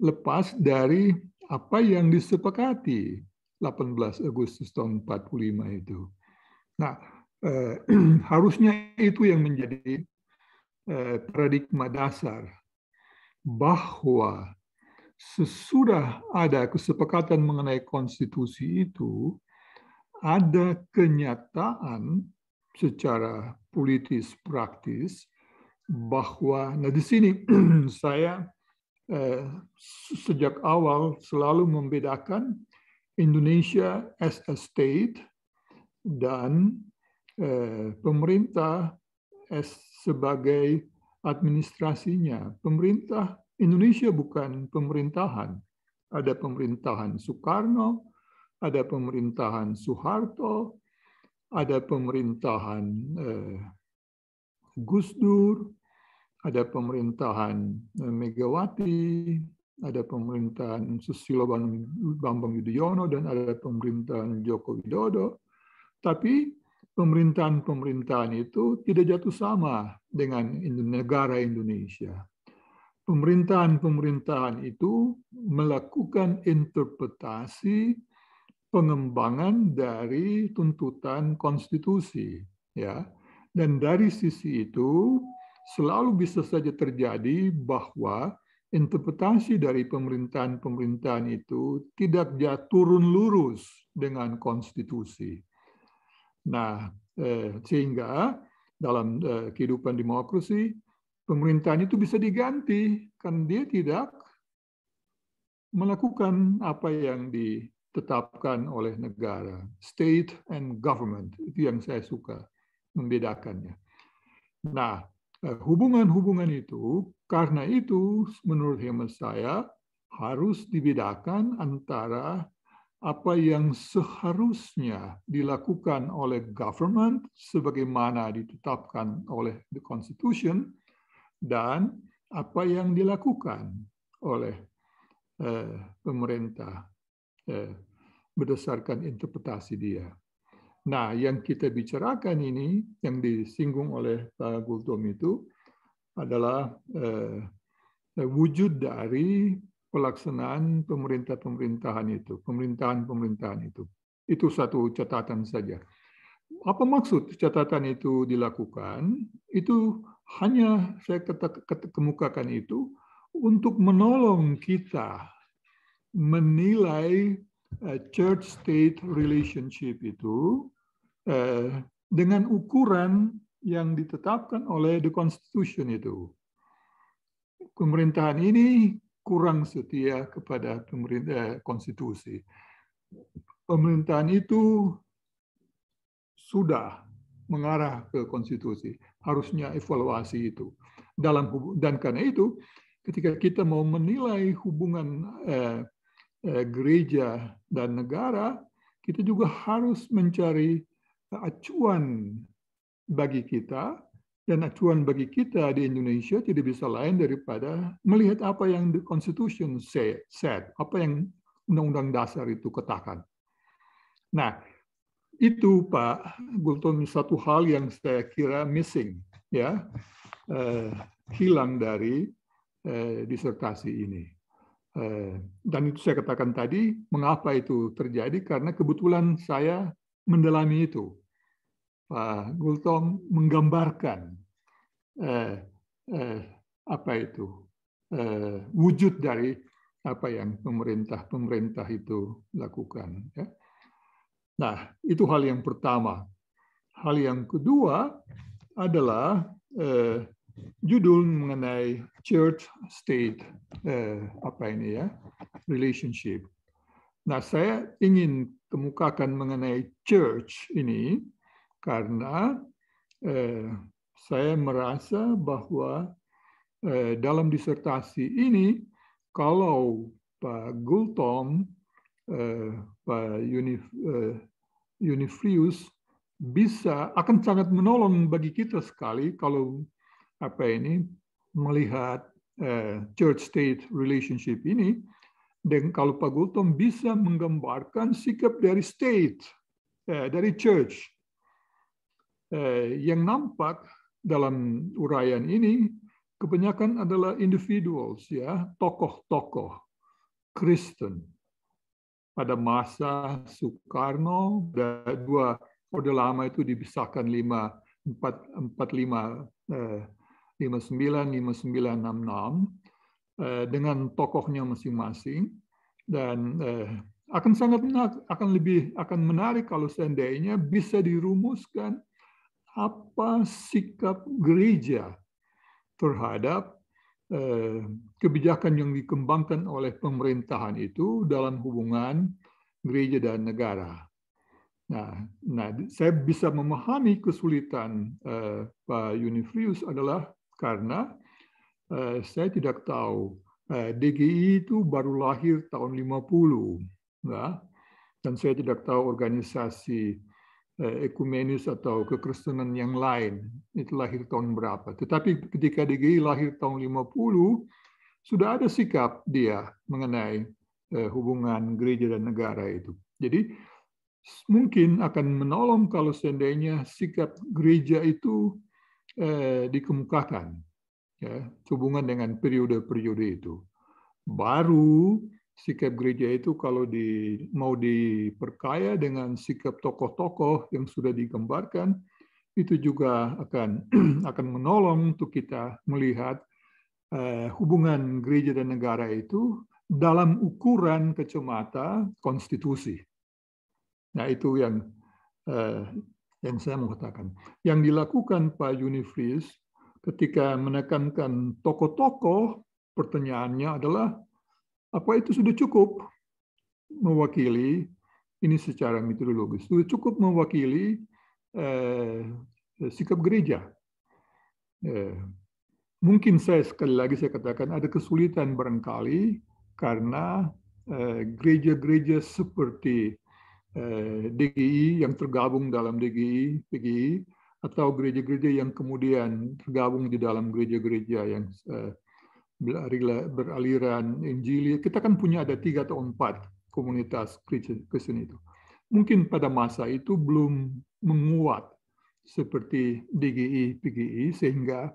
lepas dari apa yang disepakati 18 Agustus tahun 45 itu. Nah, eh, harusnya itu yang menjadi eh, paradigma dasar bahwa sesudah ada kesepakatan mengenai konstitusi itu, ada kenyataan secara politis praktis bahwa, nah di sini saya Eh, sejak awal selalu membedakan Indonesia as a state dan eh, pemerintah as sebagai administrasinya. Pemerintah Indonesia bukan pemerintahan. Ada pemerintahan Soekarno, ada pemerintahan Soeharto, ada pemerintahan eh, Gus Dur, ada pemerintahan eh, Megawati, ada pemerintahan Susilo Bambang Yudhoyono, dan ada pemerintahan Joko Widodo. Tapi pemerintahan-pemerintahan itu tidak jatuh sama dengan negara Indonesia. Pemerintahan-pemerintahan itu melakukan interpretasi pengembangan dari tuntutan konstitusi, ya. Dan dari sisi itu, selalu bisa saja terjadi bahwa interpretasi dari pemerintahan-pemerintahan itu tidak jatuh turun lurus dengan konstitusi. Nah, eh, sehingga dalam eh, kehidupan demokrasi, pemerintahan itu bisa diganti kan dia tidak melakukan apa yang ditetapkan oleh negara. State and government, itu yang saya suka membedakannya. Nah, hubungan-hubungan itu, karena itu menurut hemat saya harus dibedakan antara apa yang seharusnya dilakukan oleh government sebagaimana ditetapkan oleh the constitution dan apa yang dilakukan oleh eh, pemerintah eh, berdasarkan interpretasi dia. Nah, yang kita bicarakan ini, yang disinggung oleh Pak Gultom itu adalah eh, wujud dari pelaksanaan pemerintah-pemerintahan itu, pemerintahan-pemerintahan itu. Itu satu catatan saja. Apa maksud catatan itu dilakukan? Itu hanya saya kata, kata kemukakan itu untuk menolong kita menilai church state relationship itu eh, dengan ukuran yang ditetapkan oleh the constitution itu. Pemerintahan ini kurang setia kepada pemerintah eh, konstitusi. Pemerintahan itu sudah mengarah ke konstitusi, harusnya evaluasi itu. Dalam dan karena itu, ketika kita mau menilai hubungan eh, Eh, gereja dan negara, kita juga harus mencari acuan bagi kita dan acuan bagi kita di Indonesia tidak bisa lain daripada melihat apa yang the constitution said, apa yang undang-undang dasar itu katakan. Nah, itu Pak Gultom satu hal yang saya kira missing ya uh, hilang dari uh, disertasi ini. Eh, dan itu saya katakan tadi, mengapa itu terjadi? Karena kebetulan saya mendalami itu. Pak Gultom menggambarkan eh, eh, apa itu eh, wujud dari apa yang pemerintah-pemerintah itu lakukan. Ya. Nah, itu hal yang pertama. Hal yang kedua adalah eh, judul mengenai church state eh, apa ini ya relationship. Nah, saya ingin kemukakan mengenai church ini karena eh, saya merasa bahwa eh, dalam disertasi ini kalau Pak Gultom, eh, Pak Unif, eh, Unifrius bisa akan sangat menolong bagi kita sekali kalau apa ini melihat eh, church state relationship ini dan kalau Pak Gultom bisa menggambarkan sikap dari state eh, dari church eh, yang nampak dalam uraian ini kebanyakan adalah individuals ya tokoh-tokoh Kristen pada masa Soekarno dua Orde Lama itu dipisahkan lima empat empat lima eh, 59 eh, dengan tokohnya masing-masing dan eh, akan sangat menarik, akan lebih akan menarik kalau seandainya bisa dirumuskan apa sikap gereja terhadap eh, kebijakan yang dikembangkan oleh pemerintahan itu dalam hubungan gereja dan negara. Nah, nah saya bisa memahami kesulitan eh, Pak Unifrius adalah karena eh, saya tidak tahu eh, DGI itu baru lahir tahun 50 ya dan saya tidak tahu organisasi eh, ekumenis atau kekristenan yang lain itu lahir tahun berapa. Tetapi ketika DGI lahir tahun 50 sudah ada sikap dia mengenai hubungan gereja dan negara itu. Jadi mungkin akan menolong kalau seandainya sikap gereja itu eh, dikemukakan ya, hubungan dengan periode-periode itu. Baru sikap gereja itu kalau di, mau diperkaya dengan sikap tokoh-tokoh yang sudah digambarkan, itu juga akan akan menolong untuk kita melihat eh, hubungan gereja dan negara itu dalam ukuran kacamata konstitusi. Nah itu yang eh, yang saya mau katakan. Yang dilakukan Pak Unifris ketika menekankan tokoh-tokoh, pertanyaannya adalah, apa itu sudah cukup mewakili, ini secara metodologis, sudah cukup mewakili eh, sikap gereja. Eh, mungkin saya sekali lagi saya katakan ada kesulitan barangkali karena eh, gereja-gereja eh, seperti Eh, DGI yang tergabung dalam DGI, PGI, atau gereja-gereja yang kemudian tergabung di dalam gereja-gereja yang eh, beraliran Injili. Kita kan punya ada tiga atau empat komunitas Kristen itu. Mungkin pada masa itu belum menguat seperti DGI, PGI, sehingga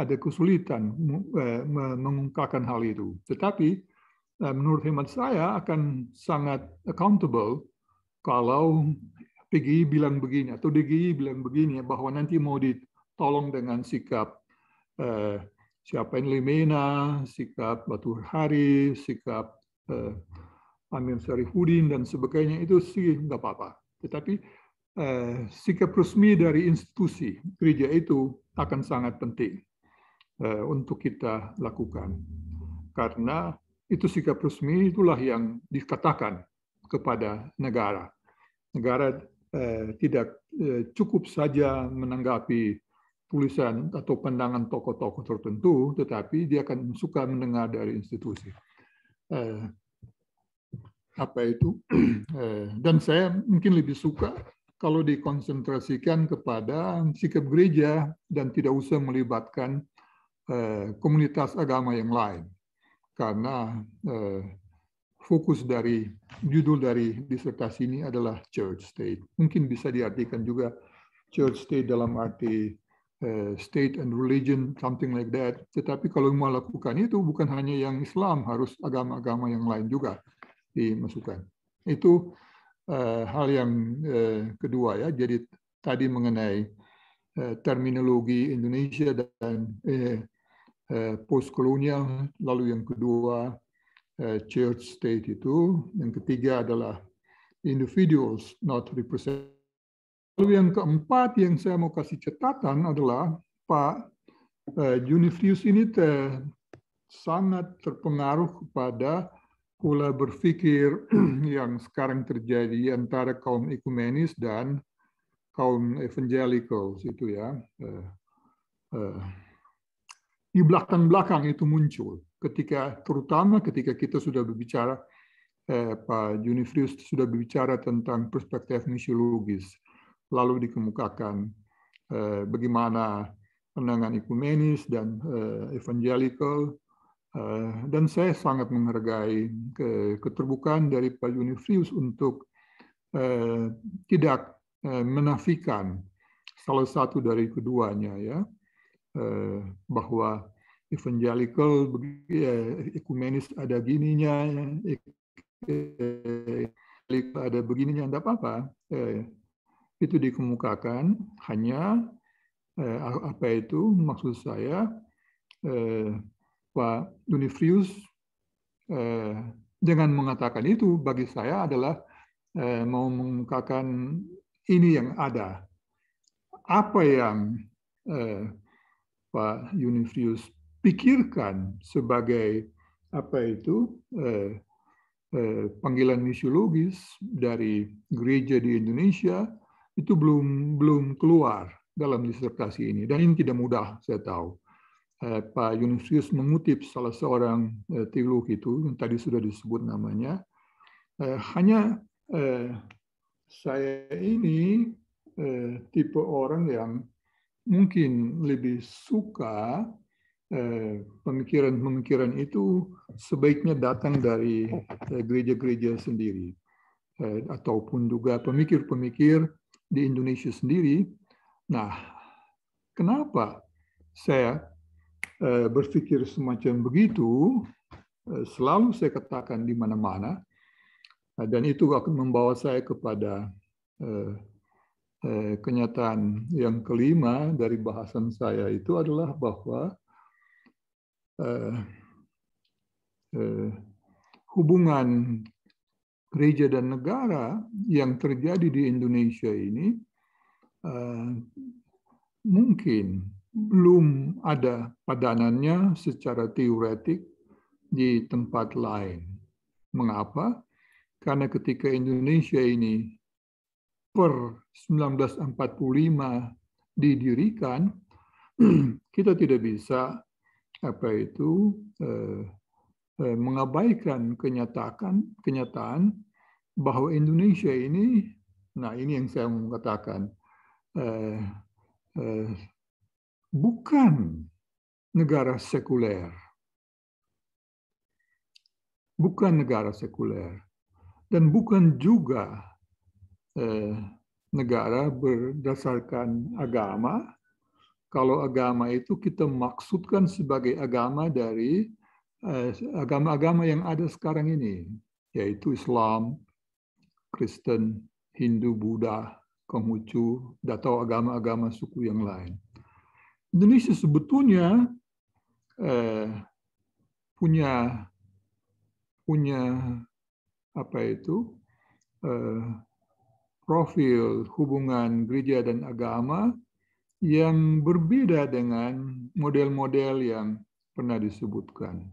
ada kesulitan eh, mengungkapkan hal itu. Tetapi menurut hemat saya akan sangat accountable kalau PGI bilang begini atau DGI bilang begini ya, bahwa nanti mau ditolong dengan sikap eh, siapa yang Limena, sikap Batu Hari, sikap eh, Amir Syarifuddin dan sebagainya itu sih nggak apa-apa. Tetapi eh, sikap resmi dari institusi gereja itu akan sangat penting eh, untuk kita lakukan karena itu sikap resmi itulah yang dikatakan kepada negara negara eh, tidak eh, cukup saja menanggapi tulisan atau pandangan tokoh-tokoh tertentu, tetapi dia akan suka mendengar dari institusi. Eh, apa itu? Eh, dan saya mungkin lebih suka kalau dikonsentrasikan kepada sikap gereja dan tidak usah melibatkan eh, komunitas agama yang lain, karena eh, fokus dari judul dari disertasi ini adalah church state. Mungkin bisa diartikan juga church state dalam arti Uh, state and religion, something like that. Tetapi kalau mau lakukan itu bukan hanya yang Islam, harus agama-agama yang lain juga dimasukkan. Itu uh, hal yang uh, kedua ya. Jadi tadi mengenai uh, terminologi Indonesia dan uh, uh, postkolonial, lalu yang kedua Eh, church state itu. Yang ketiga adalah individuals not represented. Lalu yang keempat yang saya mau kasih catatan adalah Pak eh, Junifrius ini ter, sangat terpengaruh kepada pola berpikir yang sekarang terjadi antara kaum ekumenis dan kaum evangelicals itu ya. Eh, di belakang-belakang itu muncul ketika terutama ketika kita sudah berbicara eh, Pak Junifrius sudah berbicara tentang perspektif misiologis lalu dikemukakan eh, bagaimana pandangan ekumenis dan eh, evangelical eh, dan saya sangat menghargai ke, eh, keterbukaan dari Pak Junifrius untuk eh, tidak eh, menafikan salah satu dari keduanya ya eh, bahwa evangelical ya, ekumenis ada gininya ada begininya tidak apa-apa eh, itu dikemukakan hanya eh, apa itu maksud saya eh, Pak Dunifrius eh, dengan mengatakan itu bagi saya adalah mau mengungkapkan ini yang ada apa yang eh, Pak Unifrius pikirkan sebagai apa itu eh, eh, panggilan misiologis dari gereja di Indonesia itu belum belum keluar dalam disertasi ini dan ini tidak mudah saya tahu. Eh, Pak Yunusius mengutip salah seorang eh, teolog itu yang tadi sudah disebut namanya. Eh, hanya eh, saya ini eh, tipe orang yang mungkin lebih suka Eh, pemikiran-pemikiran itu sebaiknya datang dari eh, gereja-gereja sendiri eh, ataupun juga pemikir-pemikir di Indonesia sendiri. Nah, kenapa saya berpikir semacam begitu? Selalu saya katakan di mana-mana, dan itu akan membawa saya kepada kenyataan yang kelima dari bahasan saya itu adalah bahwa Eh, eh, hubungan gereja dan negara yang terjadi di Indonesia ini eh, mungkin belum ada padanannya secara teoretik di tempat lain. Mengapa? Karena ketika Indonesia ini per 1945 didirikan, kita tidak bisa apa itu eh, eh, mengabaikan kenyataan kenyataan bahwa Indonesia ini nah ini yang saya mau katakan eh, bukan negara sekuler bukan negara sekuler dan bukan juga eh, negara berdasarkan agama kalau agama itu kita maksudkan sebagai agama dari eh, agama-agama yang ada sekarang ini, yaitu Islam, Kristen, Hindu, Buddha, Konghucu, atau agama-agama suku yang lain. Indonesia sebetulnya eh, punya punya apa itu eh, profil hubungan gereja dan agama yang berbeda dengan model-model yang pernah disebutkan.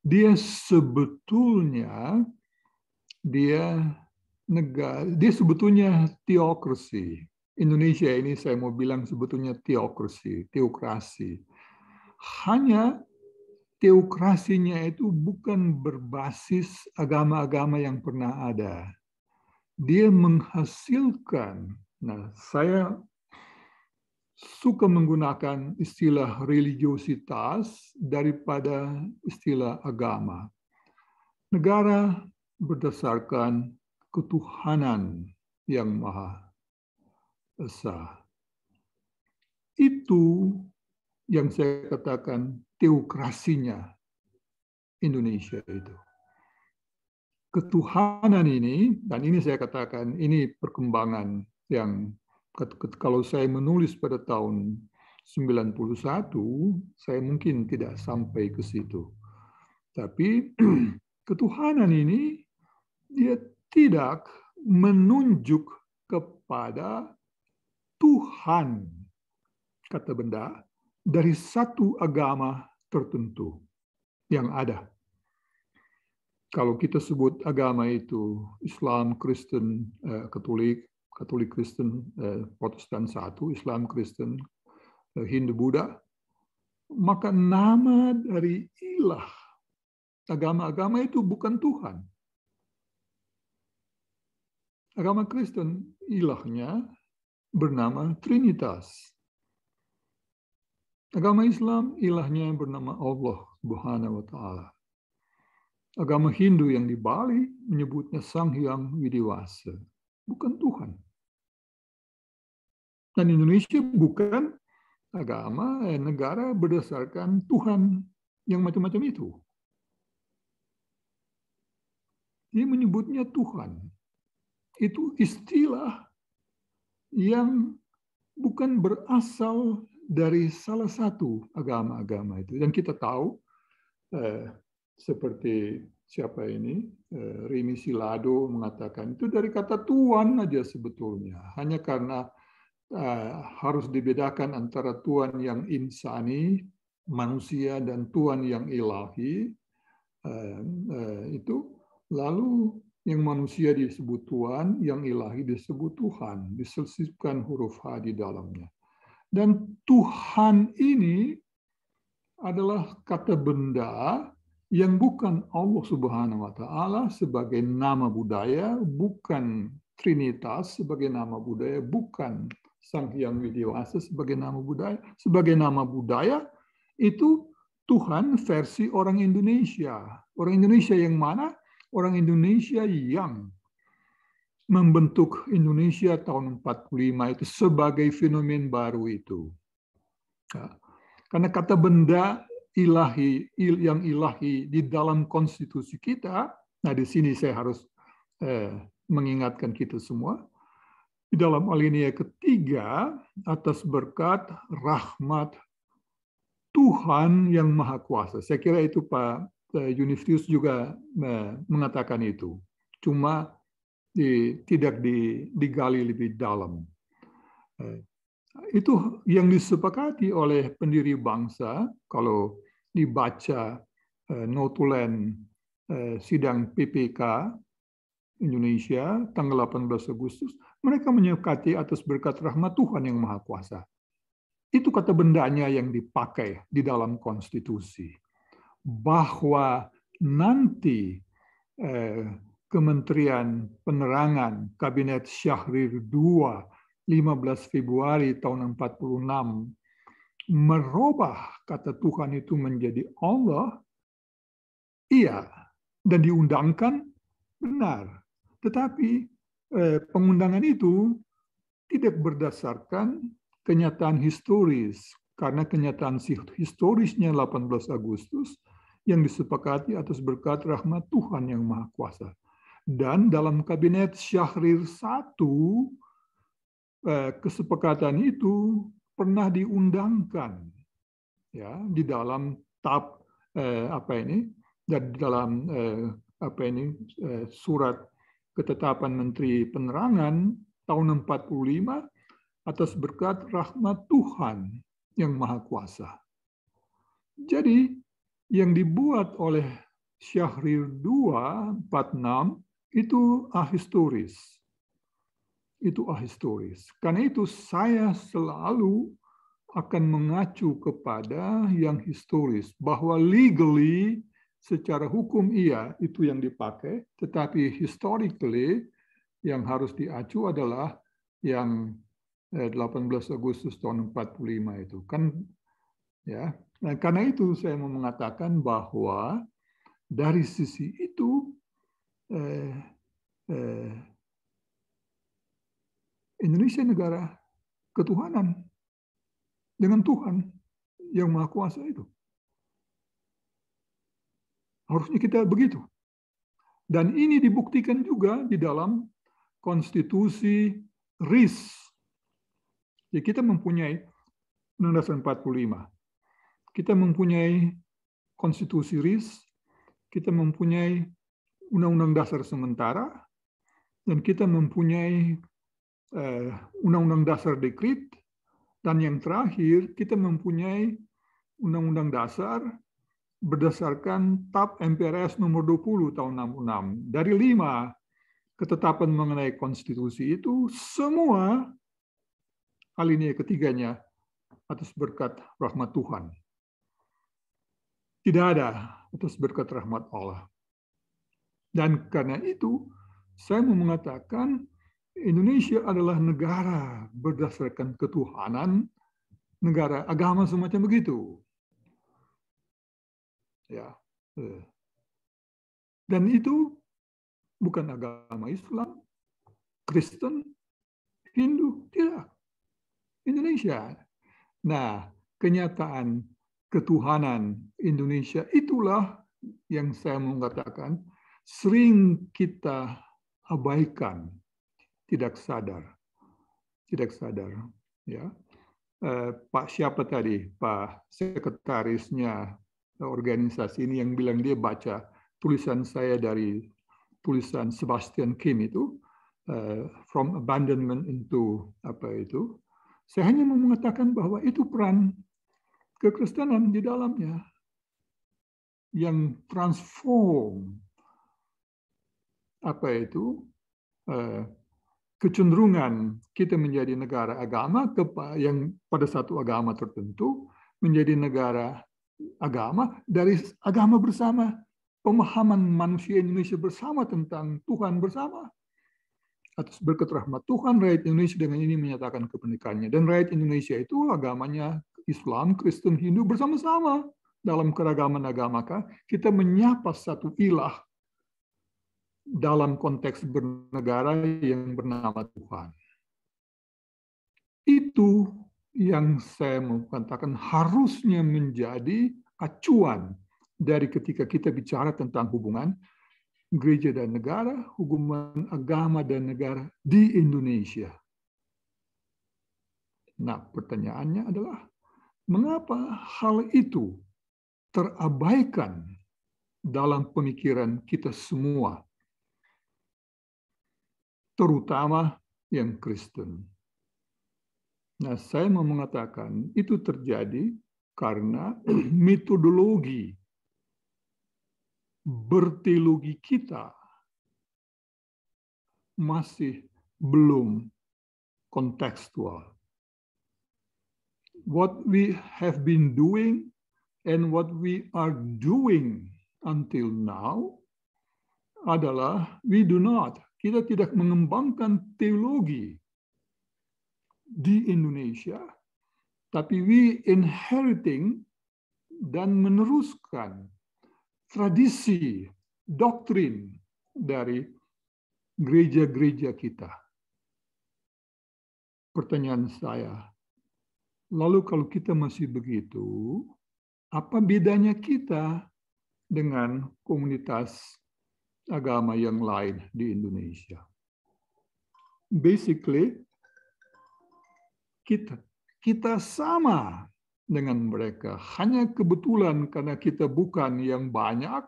Dia sebetulnya dia negara dia sebetulnya teokrasi. Indonesia ini saya mau bilang sebetulnya teokrasi, teokrasi. Hanya teokrasinya itu bukan berbasis agama-agama yang pernah ada. Dia menghasilkan Nah, saya suka menggunakan istilah religiositas daripada istilah agama. Negara berdasarkan ketuhanan yang maha esa. Itu yang saya katakan teokrasinya Indonesia itu. Ketuhanan ini, dan ini saya katakan, ini perkembangan yang kalau saya menulis pada tahun 91, saya mungkin tidak sampai ke situ. Tapi ketuhanan ini dia tidak menunjuk kepada Tuhan kata benda dari satu agama tertentu yang ada. Kalau kita sebut agama itu Islam, Kristen, eh, Katolik, Katolik Kristen, eh, Protestan satu, Islam Kristen, eh, Hindu Buddha, maka nama dari ilah agama-agama itu bukan Tuhan. Agama Kristen ilahnya bernama Trinitas. Agama Islam ilahnya bernama Allah Subhanahu wa taala. Agama Hindu yang di Bali menyebutnya Sang Hyang Widiwasa, bukan Tuhan. Dan Indonesia bukan agama, dan negara berdasarkan Tuhan yang macam-macam itu. Dia menyebutnya Tuhan. Itu istilah yang bukan berasal dari salah satu agama-agama itu. Dan kita tahu eh, seperti siapa ini eh, Rini Silado mengatakan itu dari kata Tuhan aja sebetulnya. Hanya karena Eh, harus dibedakan antara Tuhan yang insani, manusia, dan Tuhan yang ilahi. Eh, eh, itu lalu yang manusia disebut Tuhan, yang ilahi disebut Tuhan, diselisipkan huruf H di dalamnya. Dan Tuhan ini adalah kata benda yang bukan Allah Subhanahu wa taala sebagai nama budaya, bukan Trinitas sebagai nama budaya, bukan Sang Hyang Widiwasa sebagai nama budaya, sebagai nama budaya itu Tuhan versi orang Indonesia. Orang Indonesia yang mana? Orang Indonesia yang membentuk Indonesia tahun 45 itu sebagai fenomen baru itu. Ya. Karena kata benda ilahi yang ilahi di dalam konstitusi kita, nah di sini saya harus eh, mengingatkan kita semua, di dalam alinea ketiga atas berkat rahmat Tuhan yang Maha Kuasa. Saya kira itu Pak Yunifius juga mengatakan itu. Cuma di, tidak di, digali lebih dalam. E, itu yang disepakati oleh pendiri bangsa kalau dibaca e, notulen e, sidang PPK Indonesia tanggal 18 Agustus mereka menyukati atas berkat rahmat Tuhan yang Maha Kuasa. Itu kata bendanya yang dipakai di dalam konstitusi. Bahwa nanti eh, Kementerian Penerangan Kabinet Syahrir II 15 Februari tahun 46 merubah kata Tuhan itu menjadi Allah, iya, dan diundangkan benar. Tetapi Eh, pengundangan itu tidak berdasarkan kenyataan historis karena kenyataan historisnya 18 Agustus yang disepakati atas berkat rahmat Tuhan yang Maha Kuasa. Dan dalam kabinet Syahrir I, eh, kesepakatan itu pernah diundangkan ya di dalam tab eh, apa ini dan di dalam eh, apa ini eh, surat ketetapan Menteri Penerangan tahun 45 atas berkat rahmat Tuhan yang Maha Kuasa. Jadi, yang dibuat oleh Syahrir 2, itu ahistoris. Itu ahistoris. Karena itu saya selalu akan mengacu kepada yang historis, bahwa legally secara hukum iya itu yang dipakai, tetapi historically yang harus diacu adalah yang 18 eh, Agustus tahun 45 itu kan ya. Nah, karena itu saya mau mengatakan bahwa dari sisi itu eh, eh, Indonesia negara ketuhanan dengan Tuhan yang Maha Kuasa itu. Harusnya kita begitu. Dan ini dibuktikan juga di dalam konstitusi RIS. Jadi ya, kita mempunyai 1945. Kita mempunyai konstitusi RIS, kita mempunyai undang-undang dasar sementara, dan kita mempunyai eh, undang-undang dasar dekrit, dan yang terakhir kita mempunyai undang-undang dasar berdasarkan TAP MPRS nomor 20 tahun 66. Dari lima ketetapan mengenai konstitusi itu, semua alinea ketiganya atas berkat rahmat Tuhan. Tidak ada atas berkat rahmat Allah. Dan karena itu, saya mau mengatakan Indonesia adalah negara berdasarkan ketuhanan, negara agama semacam begitu ya eh. dan itu bukan agama Islam Kristen Hindu tidak Indonesia nah kenyataan ketuhanan Indonesia itulah yang saya mau katakan sering kita abaikan tidak sadar tidak sadar ya eh, Pak siapa tadi Pak sekretarisnya organisasi ini yang bilang dia baca tulisan saya dari tulisan Sebastian Kim itu eh, from abandonment into apa itu saya hanya mau mengatakan bahwa itu peran kekristenan di dalamnya yang transform apa itu eh, kecenderungan kita menjadi negara agama yang pada satu agama tertentu menjadi negara agama dari agama bersama, pemahaman manusia Indonesia bersama tentang Tuhan bersama. Atas berkat rahmat Tuhan, rakyat Indonesia dengan ini menyatakan kepernikahannya. Dan rakyat Indonesia itu agamanya Islam, Kristen, Hindu bersama-sama dalam keragaman agama. Kita menyapa satu ilah dalam konteks bernegara yang bernama Tuhan. Itu yang saya mau katakan harusnya menjadi acuan dari ketika kita bicara tentang hubungan gereja dan negara, hubungan agama dan negara di Indonesia. Nah, pertanyaannya adalah mengapa hal itu terabaikan dalam pemikiran kita semua, terutama yang Kristen. Nah, saya mau mengatakan itu terjadi karena metodologi bertilogi kita masih belum kontekstual. What we have been doing and what we are doing until now adalah we do not, kita tidak mengembangkan teologi di Indonesia, tapi we inheriting dan meneruskan tradisi, doktrin dari gereja-gereja kita. Pertanyaan saya, lalu kalau kita masih begitu, apa bedanya kita dengan komunitas agama yang lain di Indonesia? Basically, kita. Kita sama dengan mereka. Hanya kebetulan karena kita bukan yang banyak,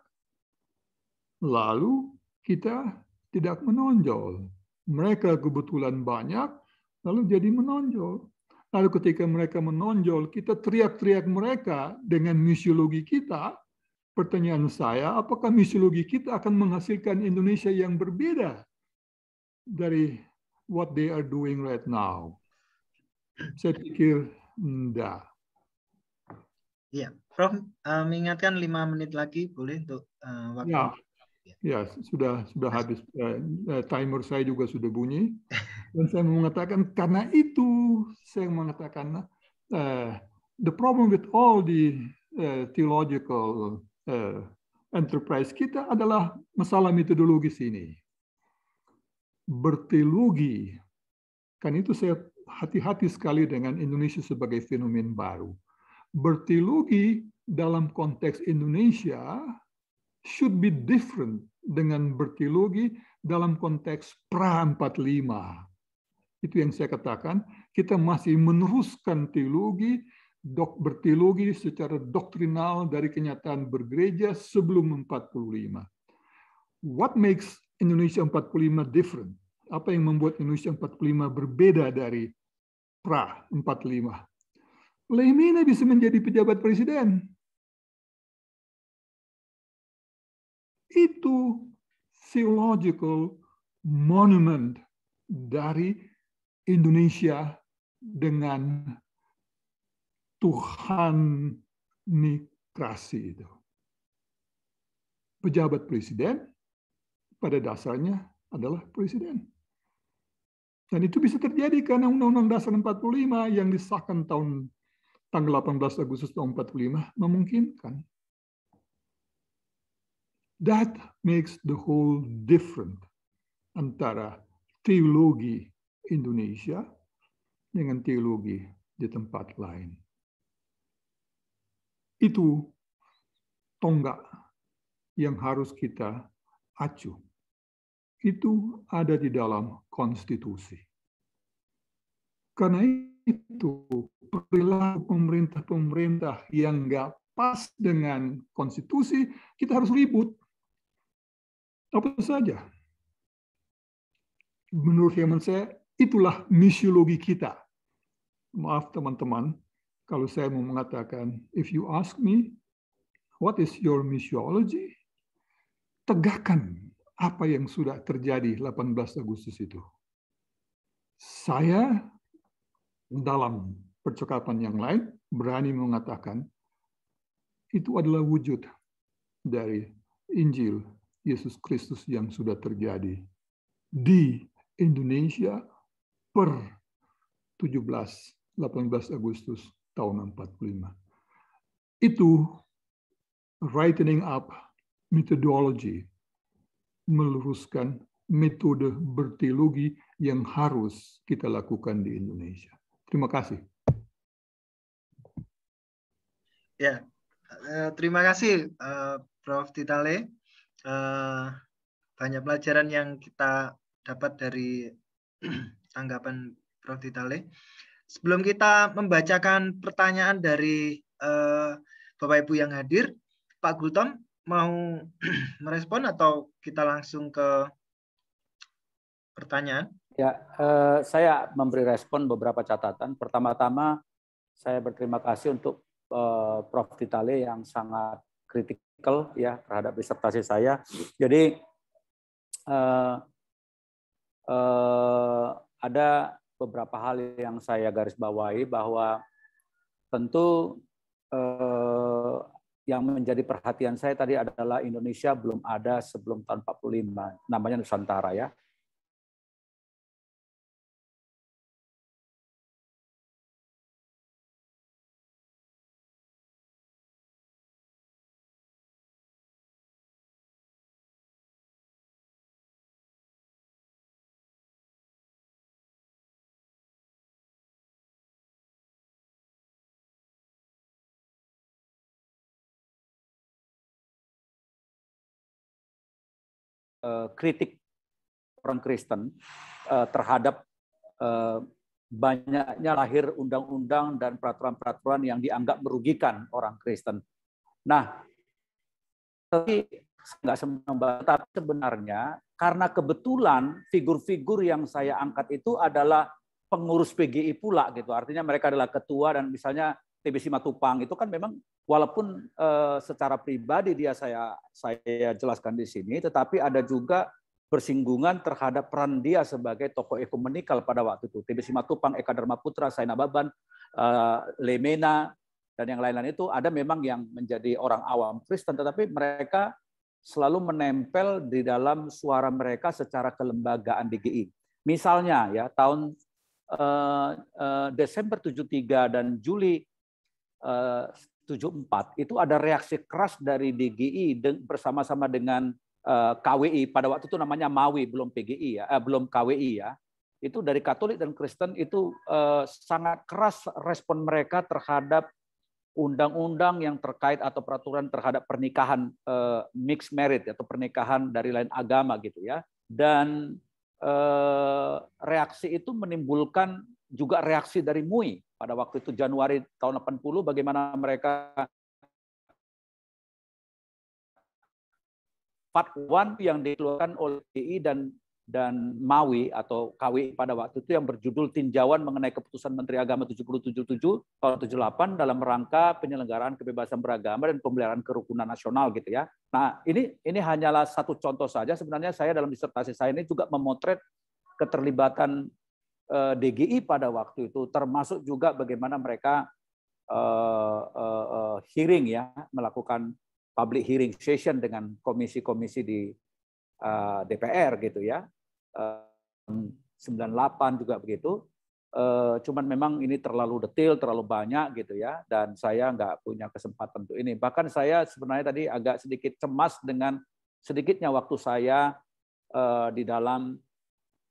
lalu kita tidak menonjol. Mereka kebetulan banyak, lalu jadi menonjol. Lalu ketika mereka menonjol, kita teriak-teriak mereka dengan misiologi kita. Pertanyaan saya, apakah misiologi kita akan menghasilkan Indonesia yang berbeda dari what they are doing right now? Saya pikir enggak. Iya, Prof, eh, mengingatkan lima menit lagi boleh untuk eh, waktu. Ya. Iya. Ya, sudah sudah habis eh, timer saya juga sudah bunyi dan saya mengatakan karena itu saya mengatakan uh, the problem with all the uh, theological uh, enterprise kita adalah masalah metodologis ini. bertelugi kan itu saya hati-hati sekali dengan Indonesia sebagai fenomen baru. Bertilogi dalam konteks Indonesia should be different dengan bertilogi dalam konteks pra-45. Itu yang saya katakan, kita masih meneruskan teologi, dok bertilogi secara doktrinal dari kenyataan bergereja sebelum 45. What makes Indonesia 45 different? Apa yang membuat Indonesia 45 berbeda dari pra 45? Lehmina bisa menjadi pejabat presiden. Itu theological monument dari Indonesia dengan Tuhan nikrasi itu. Pejabat presiden pada dasarnya adalah presiden. Dan itu bisa terjadi karena Undang-Undang Dasar 45 yang disahkan tahun tanggal 18 Agustus tahun 45 memungkinkan. That makes the whole different antara teologi Indonesia dengan teologi di tempat lain. Itu tonggak yang harus kita acuh itu ada di dalam konstitusi. Karena itu, perilaku pemerintah-pemerintah yang nggak pas dengan konstitusi, kita harus ribut. Apa saja. Menurut hemat saya, itulah misiologi kita. Maaf teman-teman, kalau saya mau mengatakan, if you ask me, what is your missiology? Tegakkan apa yang sudah terjadi 18 Agustus itu. Saya dalam percakapan yang lain berani mengatakan itu adalah wujud dari Injil Yesus Kristus yang sudah terjadi di Indonesia per 17 18 Agustus tahun 45. Itu writing up methodology meluruskan metode berteologi yang harus kita lakukan di Indonesia. Terima kasih. Ya, eh, terima kasih eh, Prof. Titale. Eh, banyak pelajaran yang kita dapat dari tanggapan Prof. Titale. Sebelum kita membacakan pertanyaan dari Bapak Ibu yang hadir, Pak Gultom, mau merespon atau kita langsung ke pertanyaan? Ya, eh, saya memberi respon beberapa catatan. Pertama-tama, saya berterima kasih untuk eh, Prof. Vitale yang sangat kritikal ya terhadap disertasi saya. Jadi eh, ada beberapa hal yang saya garis bawahi bahwa tentu eh, yang menjadi perhatian saya tadi adalah Indonesia belum ada sebelum tahun 45, namanya Nusantara ya. Eh, kritik orang Kristen eh, terhadap eh, banyaknya lahir undang-undang dan peraturan-peraturan yang dianggap merugikan orang Kristen. Nah, tapi nggak sembarangan, tapi sebenarnya karena kebetulan figur-figur yang saya angkat itu adalah pengurus PGI pula gitu. Artinya mereka adalah ketua dan misalnya TBC Matupang itu kan memang walaupun uh, secara pribadi dia saya saya jelaskan di sini, tetapi ada juga bersinggungan terhadap peran dia sebagai tokoh ekumenikal pada waktu itu. TBC Matupang, Eka Dharma Putra, Saina Baban, eh, Lemena, dan yang lain-lain itu ada memang yang menjadi orang awam Kristen, tetapi mereka selalu menempel di dalam suara mereka secara kelembagaan DGI. Misalnya ya tahun uh, uh, Desember 73 dan Juli 74 eh, itu ada reaksi keras dari DGI bersama-sama dengan eh, KWI pada waktu itu namanya Mawi belum PGI ya eh, belum KWI ya itu dari Katolik dan Kristen itu eh, sangat keras respon mereka terhadap undang-undang yang terkait atau peraturan terhadap pernikahan mixed marriage atau pernikahan dari lain agama gitu ya dan reaksi itu menimbulkan juga reaksi dari MUI pada waktu itu Januari tahun 80 bagaimana mereka Part One yang dikeluarkan oleh PI dan dan MAWI atau KW pada waktu itu yang berjudul tinjauan mengenai keputusan Menteri Agama 777 tahun 78 dalam rangka penyelenggaraan kebebasan beragama dan pemeliharaan kerukunan nasional gitu ya. Nah, ini ini hanyalah satu contoh saja sebenarnya saya dalam disertasi saya ini juga memotret keterlibatan Eh, DGI pada waktu itu, termasuk juga bagaimana mereka eh, eh, hearing ya, melakukan public hearing session dengan komisi-komisi di DPR gitu ya. 98 juga begitu. Cuman memang ini terlalu detail, terlalu banyak gitu ya, dan saya nggak punya kesempatan untuk ini. Bahkan saya sebenarnya tadi agak sedikit cemas dengan sedikitnya waktu saya di dalam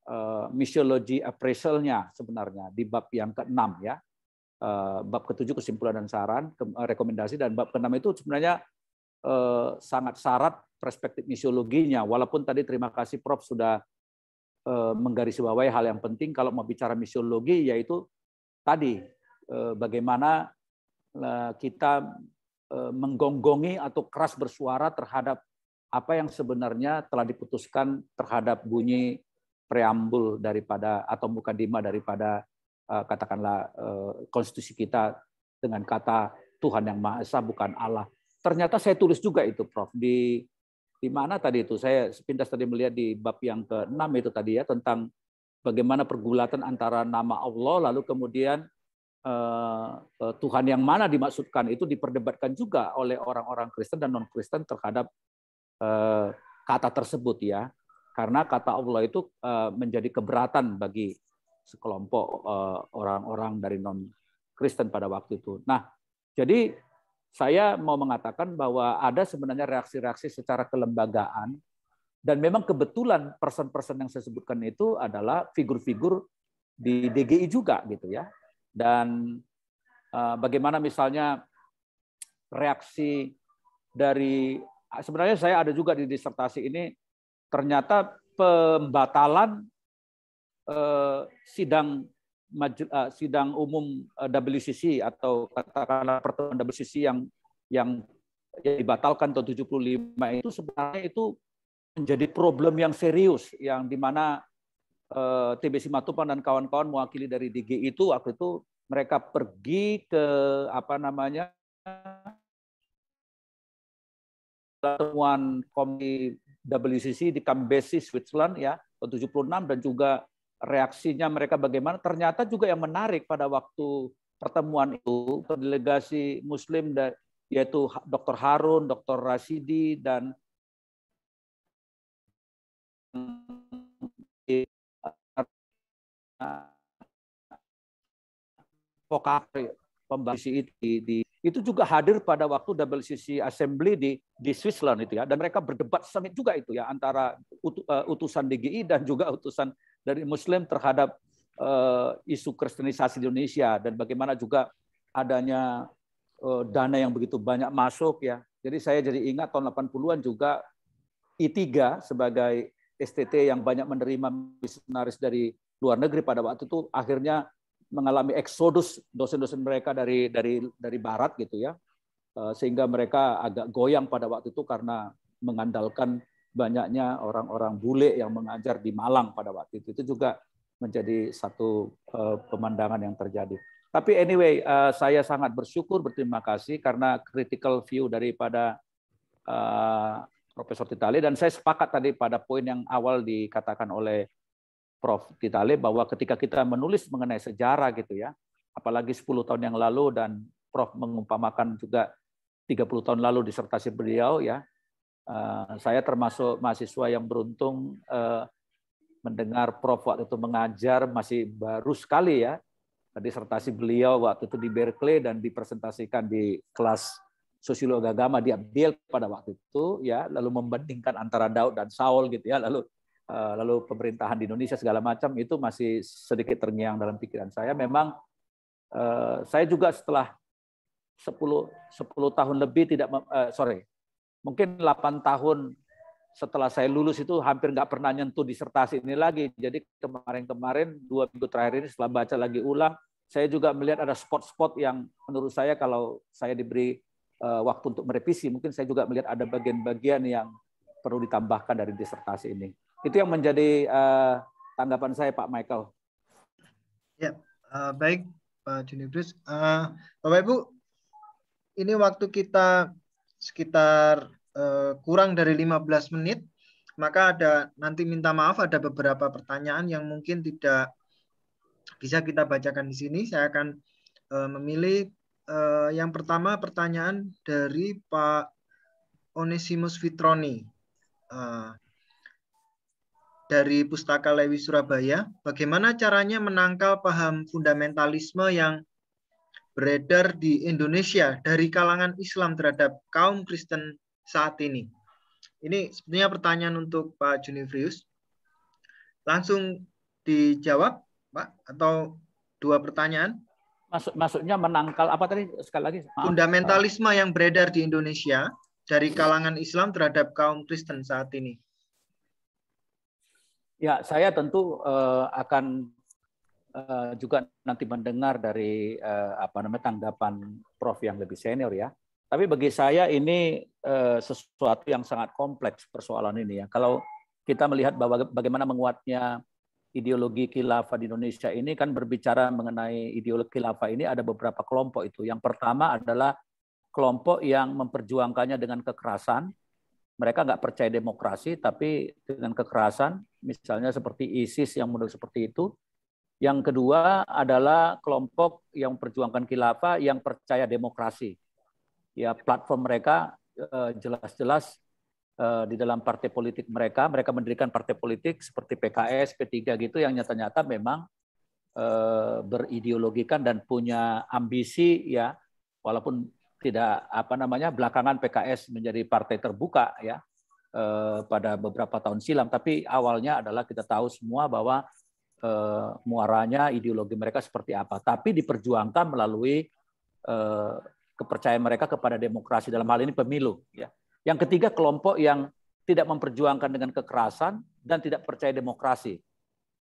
Eh, misiologi appraisalnya sebenarnya di bab yang ke-6 ya. Eh, bab ke-7 kesimpulan dan saran, eh, rekomendasi dan bab ke-6 itu sebenarnya sangat syarat perspektif misiologinya walaupun tadi terima kasih Prof sudah menggarisbawahi hal yang penting kalau mau bicara misiologi yaitu tadi bagaimana kita menggonggongi atau keras bersuara terhadap apa yang sebenarnya telah diputuskan terhadap bunyi preambul daripada atau bukan dima daripada eh, katakanlah eh, konstitusi kita dengan kata Tuhan yang Maha Esa bukan Allah. Ternyata saya tulis juga itu Prof di di mana tadi itu saya sepintas tadi melihat di bab yang ke-6 itu tadi ya tentang bagaimana pergulatan antara nama Allah lalu kemudian eh, Tuhan yang mana dimaksudkan itu diperdebatkan juga oleh orang-orang Kristen dan non-Kristen terhadap kata tersebut ya karena kata Allah itu eh, menjadi keberatan bagi sekelompok eh, orang-orang dari non Kristen pada waktu itu. Nah, jadi saya mau mengatakan bahwa ada sebenarnya reaksi-reaksi secara kelembagaan dan memang kebetulan person-person yang saya sebutkan itu adalah figur-figur di DGI juga gitu ya. Dan eh, bagaimana misalnya reaksi dari sebenarnya saya ada juga di disertasi ini ternyata pembatalan eh, sidang eh, sidang umum eh, WCC atau katakanlah pertemuan WCC yang yang dibatalkan tahun 75 itu sebenarnya itu menjadi problem yang serius yang dimana TB Simatupang dan kawan-kawan mewakili dari DGI itu waktu itu mereka pergi ke apa namanya pertemuan komi WCC di Kambesi, Switzerland ya tahun 76 dan juga reaksinya mereka bagaimana. Ternyata juga yang menarik pada waktu pertemuan itu delegasi Muslim yaitu Dr. Harun, Dr. Rasidi dan pokok pembahasan itu di, di itu juga hadir pada waktu double WCC Assembly di di Switzerland itu ya dan mereka berdebat sengit juga itu ya antara eh, utusan DGI dan juga utusan dari Muslim terhadap uh, isu kristenisasi di Indonesia dan bagaimana juga adanya uh, dana yang begitu banyak masuk ya jadi saya jadi ingat tahun 80-an juga I3 sebagai STT yang banyak menerima misionaris dari luar negeri pada waktu itu akhirnya mengalami eksodus dosen-dosen mereka dari dari dari barat gitu ya eh, sehingga mereka agak goyang pada waktu itu karena mengandalkan banyaknya orang-orang bule yang mengajar di Malang pada waktu itu itu juga menjadi satu eh, pemandangan yang terjadi. Tapi anyway, eh, saya sangat bersyukur berterima kasih karena critical view daripada Profesor Titali dan saya sepakat tadi pada poin yang awal dikatakan oleh Prof. lihat bahwa ketika kita menulis mengenai sejarah gitu ya, apalagi 10 tahun yang lalu dan Prof mengumpamakan juga 30 tahun lalu disertasi beliau ya, eh, saya termasuk mahasiswa yang beruntung eh, mendengar Prof waktu itu mengajar masih baru sekali ya disertasi beliau waktu itu di Berkeley dan dipresentasikan di kelas sosiologi agama di Abdiel pada waktu itu ya lalu membandingkan antara Daud dan Saul gitu ya lalu Eh, lalu pemerintahan di Indonesia segala macam itu masih sedikit terngiang dalam pikiran saya. Memang eh, saya juga setelah 10 10 tahun lebih tidak eh, sorry mungkin 8 tahun setelah saya lulus itu hampir nggak pernah nyentuh disertasi ini lagi. Jadi kemarin-kemarin dua minggu terakhir ini setelah baca lagi ulang, saya juga melihat ada spot-spot yang menurut saya kalau saya diberi waktu untuk merevisi, mungkin saya juga melihat ada bagian-bagian yang perlu ditambahkan dari disertasi ini. Itu yang menjadi uh, tanggapan saya Pak Michael. Ya, uh, baik Pak Junibris. Uh, eh, Bapak Ibu, ini waktu kita sekitar uh, kurang dari 15 menit, maka ada nanti minta maaf ada beberapa pertanyaan yang mungkin tidak bisa kita bacakan di sini. Saya akan uh, memilih uh, yang pertama pertanyaan dari Pak Onesimus Fitroni. Uh, dari Pustaka Lewi Surabaya, bagaimana caranya menangkal paham fundamentalisme yang beredar di Indonesia dari kalangan Islam terhadap kaum Kristen saat ini? Ini sebenarnya pertanyaan untuk Pak Junifrius. Langsung dijawab, Pak, atau dua pertanyaan? Masuk maksudnya menangkal apa tadi sekali lagi? Maaf. Fundamentalisme yang beredar di Indonesia dari kalangan Islam terhadap kaum Kristen saat ini. Ya, saya tentu uh, akan uh, juga nanti mendengar dari uh, apa namanya tanggapan Prof yang lebih senior ya. Tapi bagi saya ini uh, sesuatu yang sangat kompleks persoalan ini ya. Kalau kita melihat bahwa bagaimana menguatnya ideologi khilafah di Indonesia ini kan berbicara mengenai ideologi khilafah ini ada beberapa kelompok itu. Yang pertama adalah kelompok yang memperjuangkannya dengan kekerasan, mereka nggak percaya demokrasi, tapi dengan kekerasan, misalnya seperti ISIS yang model seperti itu. Yang kedua adalah kelompok yang perjuangkan khilafah yang percaya demokrasi. Ya platform mereka eh, jelas-jelas eh, di dalam partai politik mereka, mereka mendirikan partai politik seperti PKS, P3 gitu yang nyata-nyata memang eh, berideologikan dan punya ambisi ya walaupun tidak apa namanya belakangan PKS menjadi partai terbuka ya eh, pada beberapa tahun silam tapi awalnya adalah kita tahu semua bahwa eh, muaranya ideologi mereka seperti apa tapi diperjuangkan melalui eh, kepercayaan mereka kepada demokrasi dalam hal ini pemilu ya yang ketiga kelompok yang tidak memperjuangkan dengan kekerasan dan tidak percaya demokrasi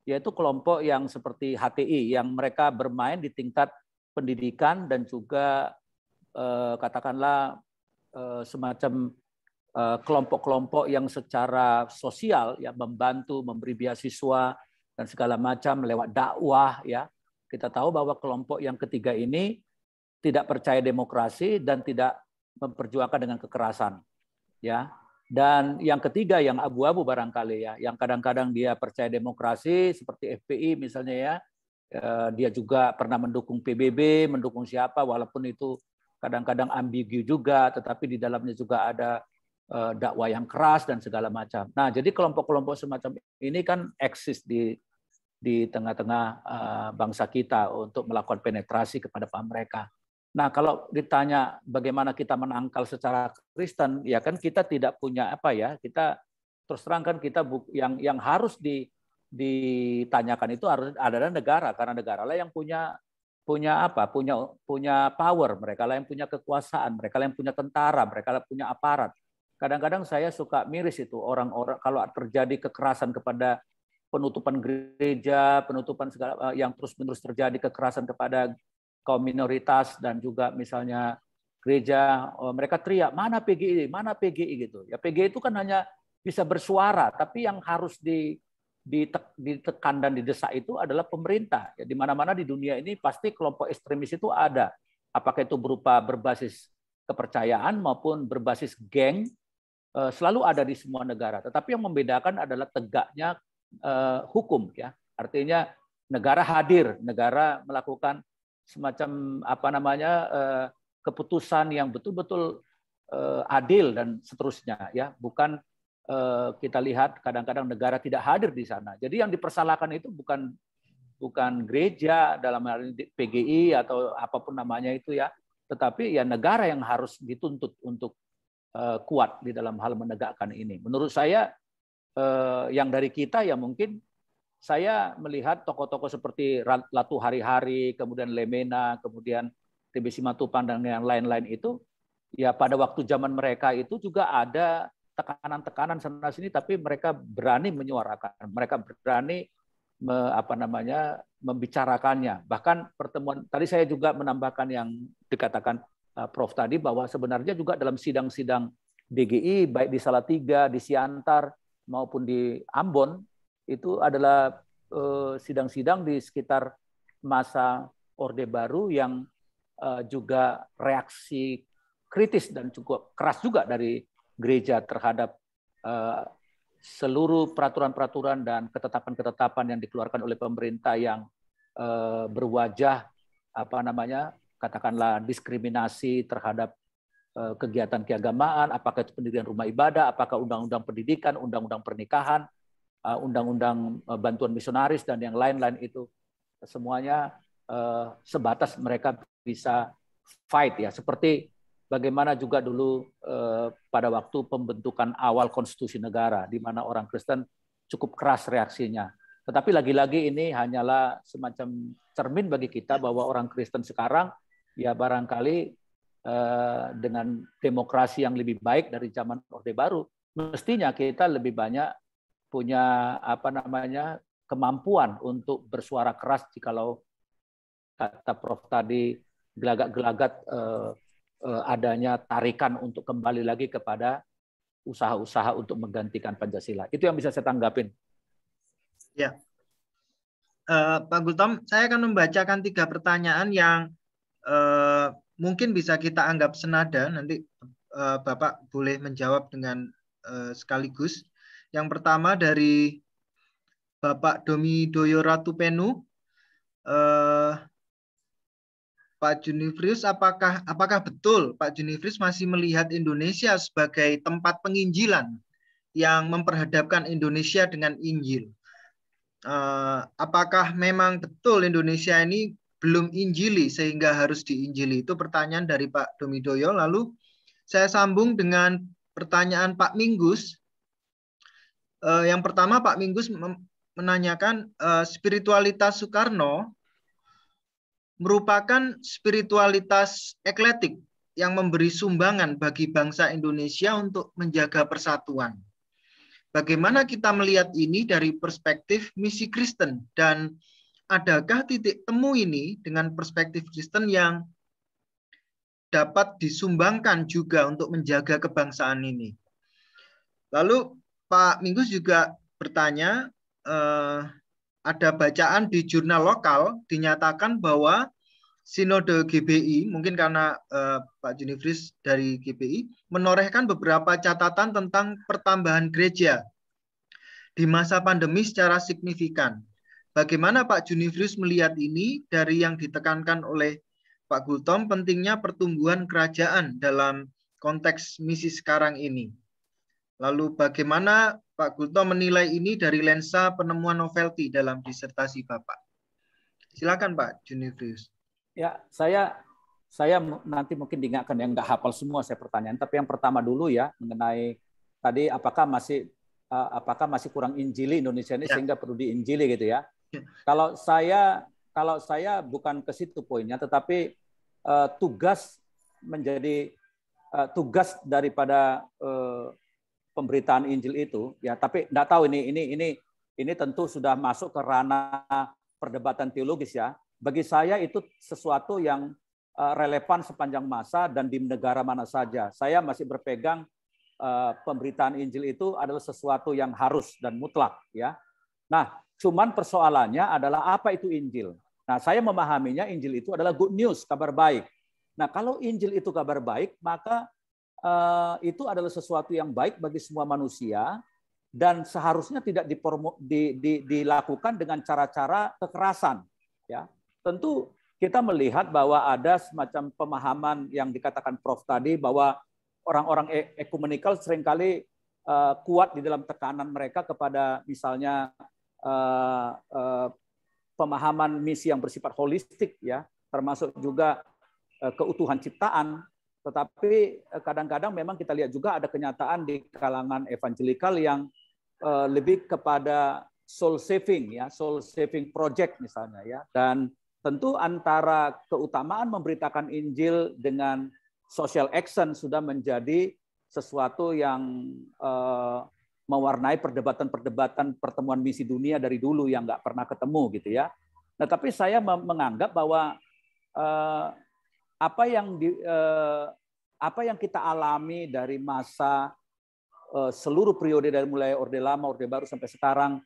yaitu kelompok yang seperti HTI yang mereka bermain di tingkat pendidikan dan juga eh, katakanlah eh, semacam eh, kelompok-kelompok yang secara sosial ya membantu memberi beasiswa dan segala macam lewat dakwah ya kita tahu bahwa kelompok yang ketiga ini tidak percaya demokrasi dan tidak memperjuangkan dengan kekerasan ya dan yang ketiga yang abu-abu barangkali ya yang kadang-kadang dia percaya demokrasi seperti FPI misalnya ya eh, dia juga pernah mendukung PBB mendukung siapa walaupun itu kadang-kadang ambigu juga, tetapi di dalamnya juga ada eh, dakwah yang keras dan segala macam. Nah, jadi kelompok-kelompok semacam ini kan eksis di di tengah-tengah eh, bangsa kita untuk melakukan penetrasi kepada paham mereka. Nah, kalau ditanya bagaimana kita menangkal secara Kristen, ya kan kita tidak punya apa ya, kita terus terang kan kita yang yang harus di ditanyakan itu harus ada negara karena negara lah yang punya punya apa? Punya punya power, mereka lah yang punya kekuasaan, mereka lah yang punya tentara, mereka lah punya aparat. Kadang-kadang saya suka miris itu orang-orang kalau terjadi kekerasan kepada penutupan gereja, penutupan segala eh, yang terus-menerus terjadi kekerasan kepada kaum minoritas dan juga misalnya gereja, eh, mereka teriak, "Mana PGI? Mana PGI?" gitu. Ya PGI itu kan hanya bisa bersuara, tapi yang harus di ditekan dan didesak itu adalah pemerintah. Ya, di mana-mana di dunia ini pasti kelompok ekstremis itu ada. Apakah itu berupa berbasis kepercayaan maupun berbasis geng, eh, selalu ada di semua negara. Tetapi yang membedakan adalah tegaknya eh, hukum. ya Artinya negara hadir, negara melakukan semacam apa namanya eh, keputusan yang betul-betul adil dan seterusnya ya bukan Eh, kita lihat kadang-kadang negara tidak hadir di sana. Jadi yang dipersalahkan itu bukan bukan gereja dalam hal ini PGI atau apapun namanya itu ya, tetapi ya negara yang harus dituntut untuk eh, kuat di dalam hal menegakkan ini. Menurut saya eh, yang dari kita ya mungkin saya melihat tokoh-tokoh seperti Latu Hari-Hari, kemudian Lemena, kemudian TB Simatupang dan yang lain-lain itu ya pada waktu zaman mereka itu juga ada tekanan-tekanan sana sini tapi mereka berani menyuarakan mereka berani me, apa namanya membicarakannya bahkan pertemuan tadi saya juga menambahkan yang dikatakan eh, Prof tadi bahwa sebenarnya juga dalam sidang-sidang DGI baik di Salatiga di Siantar maupun di Ambon itu adalah eh, sidang-sidang di sekitar masa Orde Baru yang eh, juga reaksi kritis dan cukup keras juga dari gereja terhadap uh, seluruh peraturan-peraturan dan ketetapan-ketetapan yang dikeluarkan oleh pemerintah yang uh, berwajah apa namanya katakanlah diskriminasi terhadap uh, kegiatan keagamaan, apakah itu pendirian rumah ibadah, apakah undang-undang pendidikan, undang-undang pernikahan, undang-undang uh, bantuan misionaris dan yang lain-lain itu semuanya sebatas mereka bisa fight ya seperti bagaimana juga dulu eh, pada waktu pembentukan awal konstitusi negara, di mana orang Kristen cukup keras reaksinya. Tetapi lagi-lagi ini hanyalah semacam cermin bagi kita bahwa orang Kristen sekarang ya barangkali eh, dengan demokrasi yang lebih baik dari zaman Orde Baru, mestinya kita lebih banyak punya apa namanya kemampuan untuk bersuara keras jikalau kata Prof tadi gelagat-gelagat eh, Eh, adanya tarikan untuk kembali lagi kepada usaha-usaha untuk menggantikan Pancasila. Itu yang bisa saya tanggapin. Ya. Uh, Pak Gultom, saya akan membacakan tiga pertanyaan yang uh, mungkin bisa kita anggap senada. Nanti uh, Bapak boleh menjawab dengan uh, sekaligus. Yang pertama dari Bapak Domi Doyoratupenu. Uh, Pak Junifrius, apakah apakah betul Pak Junifrius masih melihat Indonesia sebagai tempat penginjilan yang memperhadapkan Indonesia dengan Injil? Uh, apakah memang betul Indonesia ini belum injili sehingga harus diinjili? Itu pertanyaan dari Pak Domidoyo. Lalu saya sambung dengan pertanyaan Pak Minggus. Uh, yang pertama Pak Minggus menanyakan uh, spiritualitas Soekarno merupakan spiritualitas ekletik yang memberi sumbangan bagi bangsa Indonesia untuk menjaga persatuan. Bagaimana kita melihat ini dari perspektif misi Kristen dan adakah titik temu ini dengan perspektif Kristen yang dapat disumbangkan juga untuk menjaga kebangsaan ini. Lalu Pak Minggus juga bertanya eh, ada bacaan di jurnal lokal dinyatakan bahwa Sinode GBI, mungkin karena eh, Pak Junifris dari GBI, menorehkan beberapa catatan tentang pertambahan gereja di masa pandemi secara signifikan. Bagaimana Pak Junifris melihat ini dari yang ditekankan oleh Pak Gultom pentingnya pertumbuhan kerajaan dalam konteks misi sekarang ini? Lalu bagaimana Pak Gulto menilai ini dari lensa penemuan novelty dalam disertasi Bapak. Silakan Pak Junius. Ya, saya saya nanti mungkin diingatkan yang nggak hafal semua saya pertanyaan, tapi yang pertama dulu ya mengenai tadi apakah masih eh, apakah masih kurang injili Indonesia ini ya. sehingga perlu diinjili gitu ya. ya. Kalau saya kalau saya bukan ke situ poinnya, tetapi uh, tugas menjadi uh, tugas daripada uh, pemberitaan Injil itu ya tapi tidak tahu ini ini ini ini tentu sudah masuk ke ranah perdebatan teologis ya bagi saya itu sesuatu yang eh, relevan sepanjang masa dan di negara mana saja saya masih berpegang eh, pemberitaan Injil itu adalah sesuatu yang harus dan mutlak ya nah cuman persoalannya adalah apa itu Injil nah saya memahaminya Injil itu adalah good news kabar baik nah kalau Injil itu kabar baik maka Eh, itu adalah sesuatu yang baik bagi semua manusia dan seharusnya tidak di, di, dilakukan dengan cara-cara kekerasan. Ya, tentu kita melihat bahwa ada semacam pemahaman yang dikatakan Prof tadi bahwa orang-orang e, ekumenikal seringkali uh, kuat di dalam tekanan mereka kepada misalnya uh, uh, pemahaman misi yang bersifat holistik ya, termasuk juga uh, keutuhan ciptaan tetapi eh, kadang-kadang memang kita lihat juga ada kenyataan di kalangan evangelikal yang eh, lebih kepada soul saving ya, soul saving project misalnya ya. Dan tentu antara keutamaan memberitakan Injil dengan social action sudah menjadi sesuatu yang eh, mewarnai perdebatan-perdebatan pertemuan misi dunia dari dulu yang nggak pernah ketemu gitu ya. Nah tapi saya menganggap bahwa apa yang di, eh, apa yang kita alami dari masa eh, seluruh periode dari mulai Orde Lama, Orde Baru sampai sekarang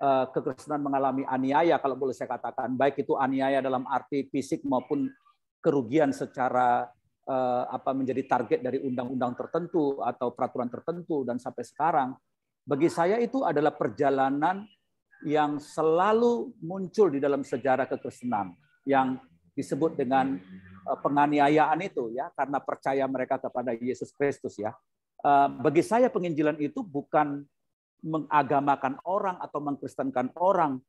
eh, kekristenan mengalami aniaya kalau boleh saya katakan baik itu aniaya dalam arti fisik maupun kerugian secara eh, apa menjadi target dari undang-undang tertentu atau peraturan tertentu dan sampai sekarang bagi saya itu adalah perjalanan yang selalu muncul di dalam sejarah kekristenan yang disebut dengan Eh, penganiayaan itu ya karena percaya mereka kepada Yesus Kristus ya. Eh, bagi saya penginjilan itu bukan mengagamakan orang atau mengkristenkan orang,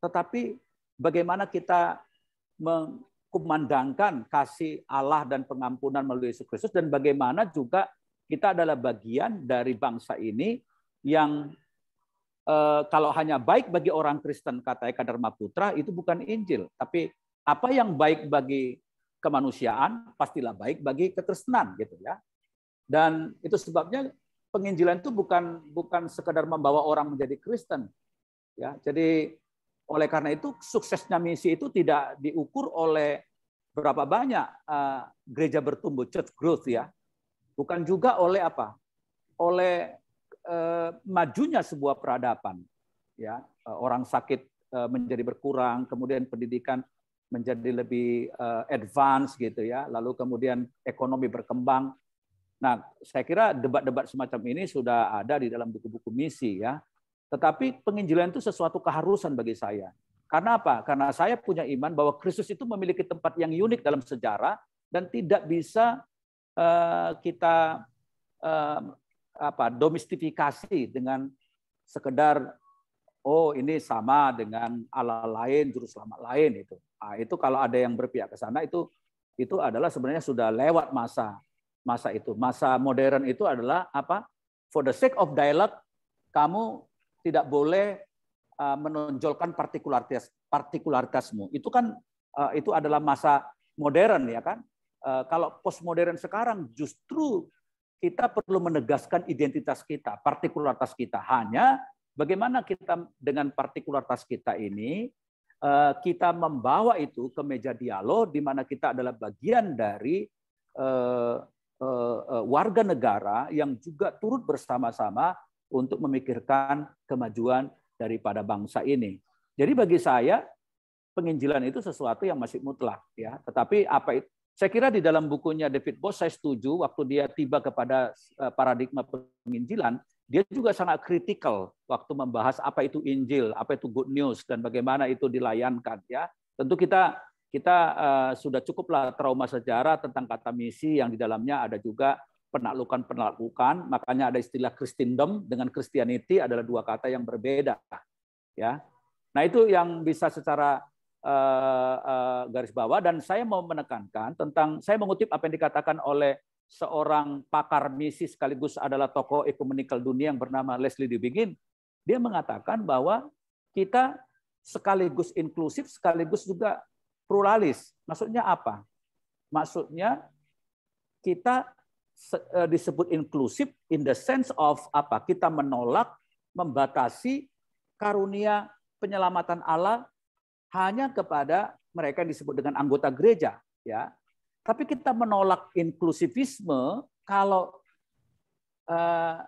tetapi bagaimana kita mengkumandangkan kasih Allah dan pengampunan melalui Yesus Kristus dan bagaimana juga kita adalah bagian dari bangsa ini yang eh, kalau hanya baik bagi orang Kristen kata Eka Dharma Putra itu bukan Injil, tapi apa yang baik bagi kemanusiaan pastilah baik bagi kekristenan gitu ya. Dan itu sebabnya penginjilan itu bukan bukan sekedar membawa orang menjadi Kristen. Ya, jadi oleh karena itu suksesnya misi itu tidak diukur oleh berapa banyak uh, gereja bertumbuh church growth ya. Bukan juga oleh apa? Oleh uh, majunya sebuah peradaban. Ya, uh, orang sakit uh, menjadi berkurang, kemudian pendidikan menjadi lebih eh, advance gitu ya, lalu kemudian ekonomi berkembang. Nah, saya kira debat-debat semacam ini sudah ada di dalam buku-buku misi ya. Tetapi penginjilan itu sesuatu keharusan bagi saya. Karena apa? Karena saya punya iman bahwa Kristus itu memiliki tempat yang unik dalam sejarah dan tidak bisa uh, kita uh, apa domestifikasi dengan sekedar oh ini sama dengan Allah lain juru selamat lain itu Nah, itu kalau ada yang berpihak ke sana itu itu adalah sebenarnya sudah lewat masa masa itu. Masa modern itu adalah apa? For the sake of dialogue, kamu tidak boleh ah, menonjolkan partikularitas partikularitasmu. Itu kan ah, itu adalah masa modern ya kan. Ah, kalau postmodern sekarang justru kita perlu menegaskan identitas kita, partikularitas kita. Hanya bagaimana kita dengan partikularitas kita ini Eh, kita membawa itu ke meja dialog di mana kita adalah bagian dari eh, eh, warga negara yang juga turut bersama-sama untuk memikirkan kemajuan daripada bangsa ini. Jadi bagi saya penginjilan itu sesuatu yang masih mutlak ya, tetapi apa itu saya kira di dalam bukunya David Bos saya setuju waktu dia tiba kepada paradigma penginjilan, dia juga sangat kritikal waktu membahas apa itu Injil, apa itu good news dan bagaimana itu dilayankan ya. Tentu kita kita uh, sudah cukuplah trauma sejarah tentang kata misi yang di dalamnya ada juga penaklukan-penaklukan, makanya ada istilah Christendom dengan Christianity adalah dua kata yang berbeda. Ya. Nah, itu yang bisa secara uh, uh, garis bawah dan saya mau menekankan tentang saya mengutip apa yang dikatakan oleh seorang pakar misi sekaligus adalah tokoh ekumenikal dunia yang bernama Leslie Dibigin, dia mengatakan bahwa kita sekaligus inklusif, sekaligus juga pluralis. Maksudnya apa? Maksudnya kita e, disebut inklusif in the sense of apa? Kita menolak, membatasi karunia penyelamatan Allah hanya kepada mereka yang disebut dengan anggota gereja, ya. Tapi kita menolak inklusivisme kalau eh,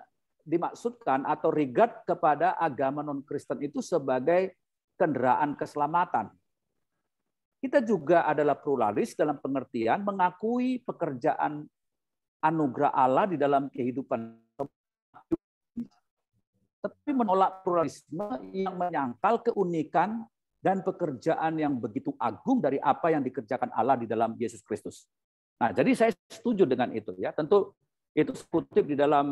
dimaksudkan atau regard kepada agama non-Kristen itu sebagai kendaraan keselamatan. Kita juga adalah pluralis dalam pengertian mengakui pekerjaan anugerah Allah di dalam kehidupan tapi menolak pluralisme yang menyangkal keunikan dan pekerjaan yang begitu agung dari apa yang dikerjakan Allah di dalam Yesus Kristus. Nah, jadi saya setuju dengan itu ya. Tentu itu kutip di dalam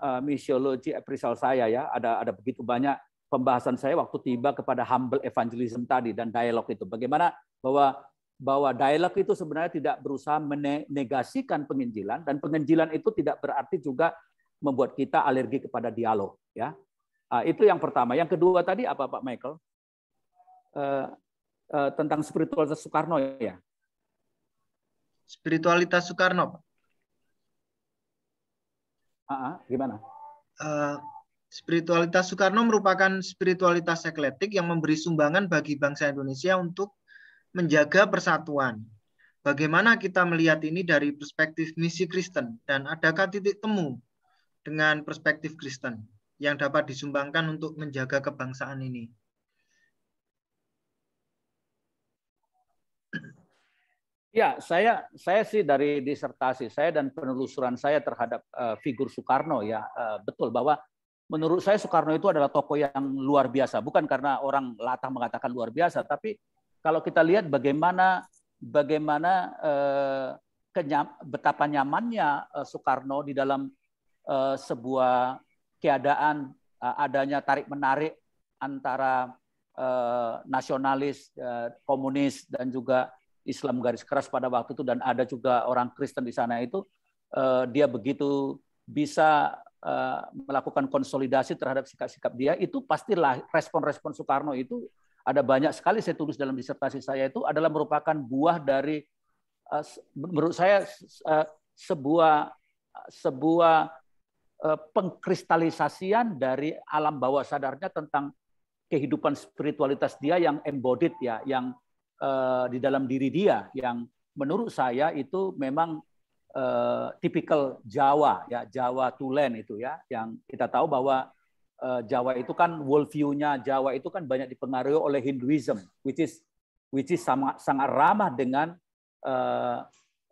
uh, eh, misiologi appraisal saya ya. Ada ada begitu banyak pembahasan saya waktu tiba kepada humble evangelism tadi dan dialog itu. Bagaimana bahwa bahwa dialog itu sebenarnya tidak berusaha menegasikan penginjilan dan penginjilan itu tidak berarti juga membuat kita alergi kepada dialog ya. Uh, itu yang pertama. Yang kedua tadi apa Pak Michael? Eh, eh, tentang spiritualitas Soekarno ya? Spiritualitas Soekarno, uh, gimana? Uh, spiritualitas Soekarno merupakan spiritualitas ekletik yang memberi sumbangan bagi bangsa Indonesia untuk menjaga persatuan. Bagaimana kita melihat ini dari perspektif misi Kristen dan adakah titik temu dengan perspektif Kristen yang dapat disumbangkan untuk menjaga kebangsaan ini? Ya, saya saya sih dari disertasi saya dan penelusuran saya terhadap uh, figur Soekarno ya uh, betul bahwa menurut saya Soekarno itu adalah tokoh yang luar biasa bukan karena orang latah mengatakan luar biasa tapi kalau kita lihat bagaimana bagaimana uh, kenyam, betapa nyamannya uh, Soekarno di dalam uh, sebuah keadaan uh, adanya tarik menarik antara uh, nasionalis, uh, komunis dan juga Islam garis keras pada waktu itu dan ada juga orang Kristen di sana itu uh, dia begitu bisa uh, melakukan konsolidasi terhadap sikap-sikap dia itu pastilah respon-respon Soekarno itu ada banyak sekali saya tulis dalam disertasi saya itu adalah merupakan buah dari uh, menurut saya sebuah sebuah pengkristalisasian dari alam bawah sadarnya tentang kehidupan spiritualitas dia yang embodied ya, yang uh, di dalam diri dia yang menurut saya itu memang uh, tipikal Jawa ya Jawa Tulen itu ya yang kita tahu bahwa uh, Jawa itu kan worldview-nya Jawa itu kan banyak dipengaruhi oleh Hinduism which is which is sangat sangat ramah dengan uh,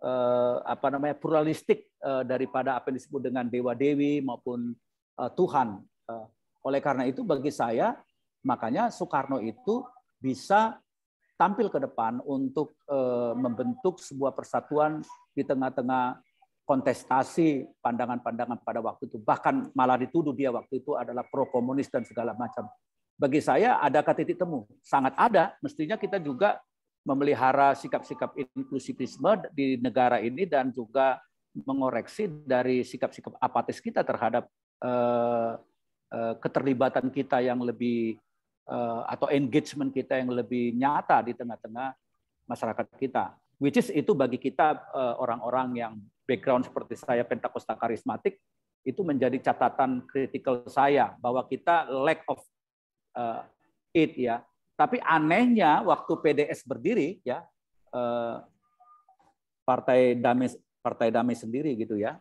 uh, apa namanya pluralistik uh, daripada apa yang disebut dengan dewa dewi maupun uh, Tuhan. Uh, oleh karena itu bagi saya makanya Soekarno itu bisa tampil ke depan untuk eh, membentuk sebuah persatuan di tengah-tengah kontestasi pandangan-pandangan pada waktu itu. Bahkan malah dituduh dia waktu itu adalah pro komunis dan segala macam. Bagi saya adakah titik temu? Sangat ada. Mestinya kita juga memelihara sikap-sikap inklusivisme di negara ini dan juga mengoreksi dari sikap-sikap apatis kita terhadap eh, eh, keterlibatan kita yang lebih Eh, atau engagement kita yang lebih nyata di tengah-tengah masyarakat kita. Which is itu bagi kita eh, orang-orang yang background seperti saya Pentakosta karismatik itu menjadi catatan kritikal saya bahwa kita lack of eh, it ya. Tapi anehnya waktu PDS berdiri ya partai damai partai damai sendiri gitu ya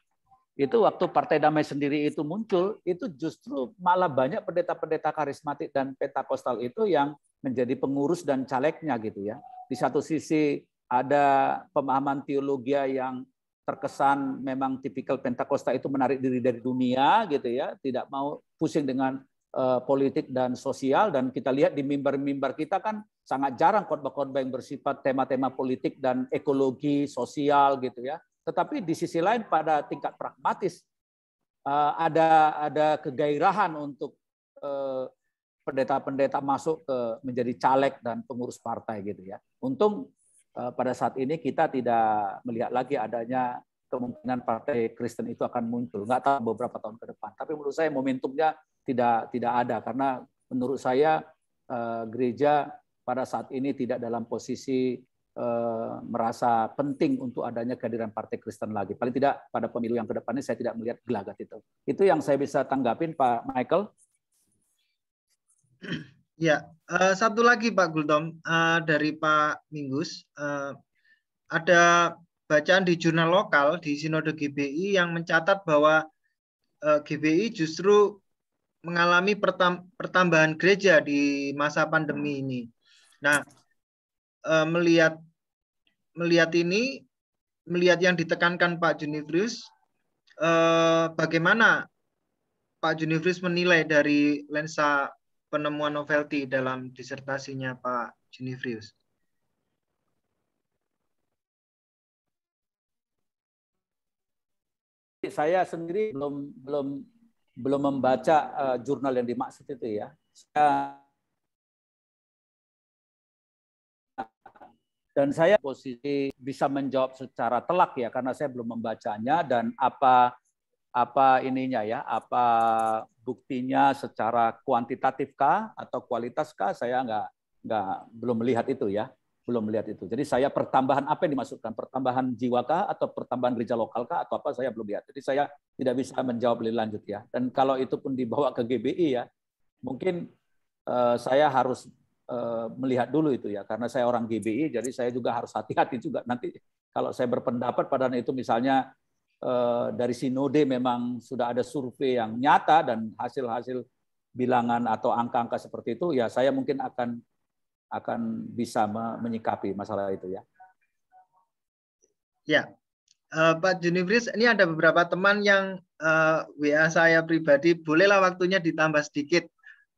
itu waktu Partai Damai sendiri itu muncul, itu justru malah banyak pendeta-pendeta karismatik dan peta kostal itu yang menjadi pengurus dan calegnya gitu ya. Di satu sisi ada pemahaman teologi yang terkesan memang tipikal pentakosta itu menarik diri dari dunia gitu ya, tidak mau pusing dengan uh, politik dan sosial dan kita lihat di mimbar-mimbar kita kan sangat jarang khotbah-khotbah yang bersifat tema-tema politik dan ekologi sosial gitu ya tetapi di sisi lain pada tingkat pragmatis eh, ada ada kegairahan untuk eh, pendeta-pendeta masuk ke menjadi caleg dan pengurus partai gitu ya. Untung eh, pada saat ini kita tidak melihat lagi adanya kemungkinan partai Kristen itu akan muncul. Nggak tahu beberapa tahun ke depan. Tapi menurut saya momentumnya tidak tidak ada karena menurut saya gereja pada saat ini tidak dalam posisi Eh, merasa penting untuk adanya kehadiran Partai Kristen lagi. Paling tidak pada pemilu yang kedepannya saya tidak melihat gelagat itu. Itu yang saya bisa tanggapin Pak Michael. Ya, uh, satu lagi Pak Guldom uh, eh, dari Pak Minggus. Uh, ada bacaan di jurnal lokal di Sinode GBI yang mencatat bahwa uh, GBI justru mengalami pertambahan gereja di masa pandemi ini. Nah, melihat melihat ini, melihat yang ditekankan Pak Junifrius eh, bagaimana Pak Junifrius menilai dari lensa penemuan novelty dalam disertasinya Pak Junifrius Saya sendiri belum belum belum membaca uh, jurnal yang dimaksud itu ya. Saya dan saya posisi bisa menjawab secara telak ya karena saya belum membacanya dan apa apa ininya ya apa buktinya secara kuantitatif kah atau kualitas kah saya nggak nggak belum melihat itu ya belum melihat itu jadi saya pertambahan apa yang dimaksudkan pertambahan jiwa kah atau pertambahan gereja lokal kah atau apa saya belum lihat jadi saya tidak bisa menjawab lebih lanjut ya dan kalau itu pun dibawa ke GBI ya mungkin eh, saya harus Eh, melihat dulu itu ya karena saya orang GBI jadi saya juga harus hati-hati juga nanti kalau saya berpendapat pada itu misalnya eh, dari sinode memang sudah ada survei yang nyata dan hasil-hasil bilangan atau angka-angka seperti itu ya saya mungkin akan akan bisa menyikapi masalah itu ya. Ya, eh, Pak Junibris, ini ada beberapa teman yang WA saya pribadi, bolehlah waktunya ditambah sedikit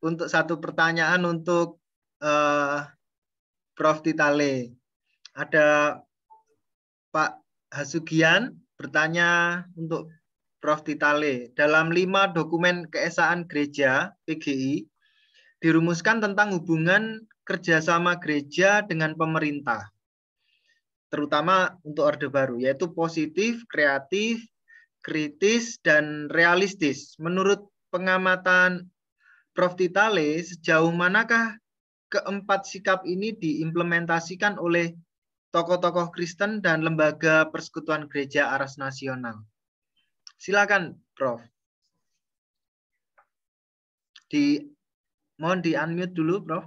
untuk satu pertanyaan untuk uh, Prof Titale. Ada Pak Hasugian bertanya untuk Prof Titale. Dalam lima dokumen keesaan gereja PGI dirumuskan tentang hubungan kerjasama gereja dengan pemerintah, terutama untuk Orde Baru, yaitu positif, kreatif, kritis, dan realistis. Menurut pengamatan Prof. Titale, sejauh manakah keempat sikap ini diimplementasikan oleh tokoh-tokoh Kristen dan lembaga persekutuan gereja aras nasional. Silakan, Prof. Di mohon di unmute dulu, Prof.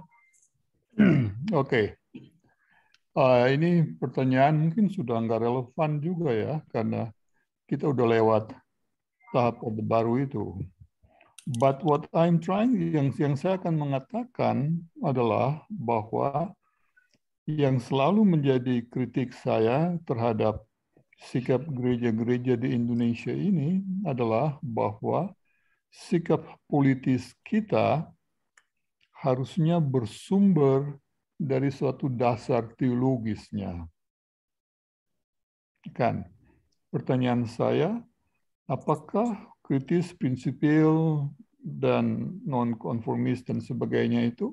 Oke. Okay. Uh, eh, ini pertanyaan mungkin sudah nggak relevan juga ya, karena kita udah lewat tahap Baru itu. But what I'm trying yang yang saya akan mengatakan adalah bahwa yang selalu menjadi kritik saya terhadap sikap gereja-gereja di Indonesia ini adalah bahwa sikap politis kita harusnya bersumber dari suatu dasar teologisnya. Kan? Pertanyaan saya, apakah kritis, prinsipil, dan nonkonformis dan sebagainya itu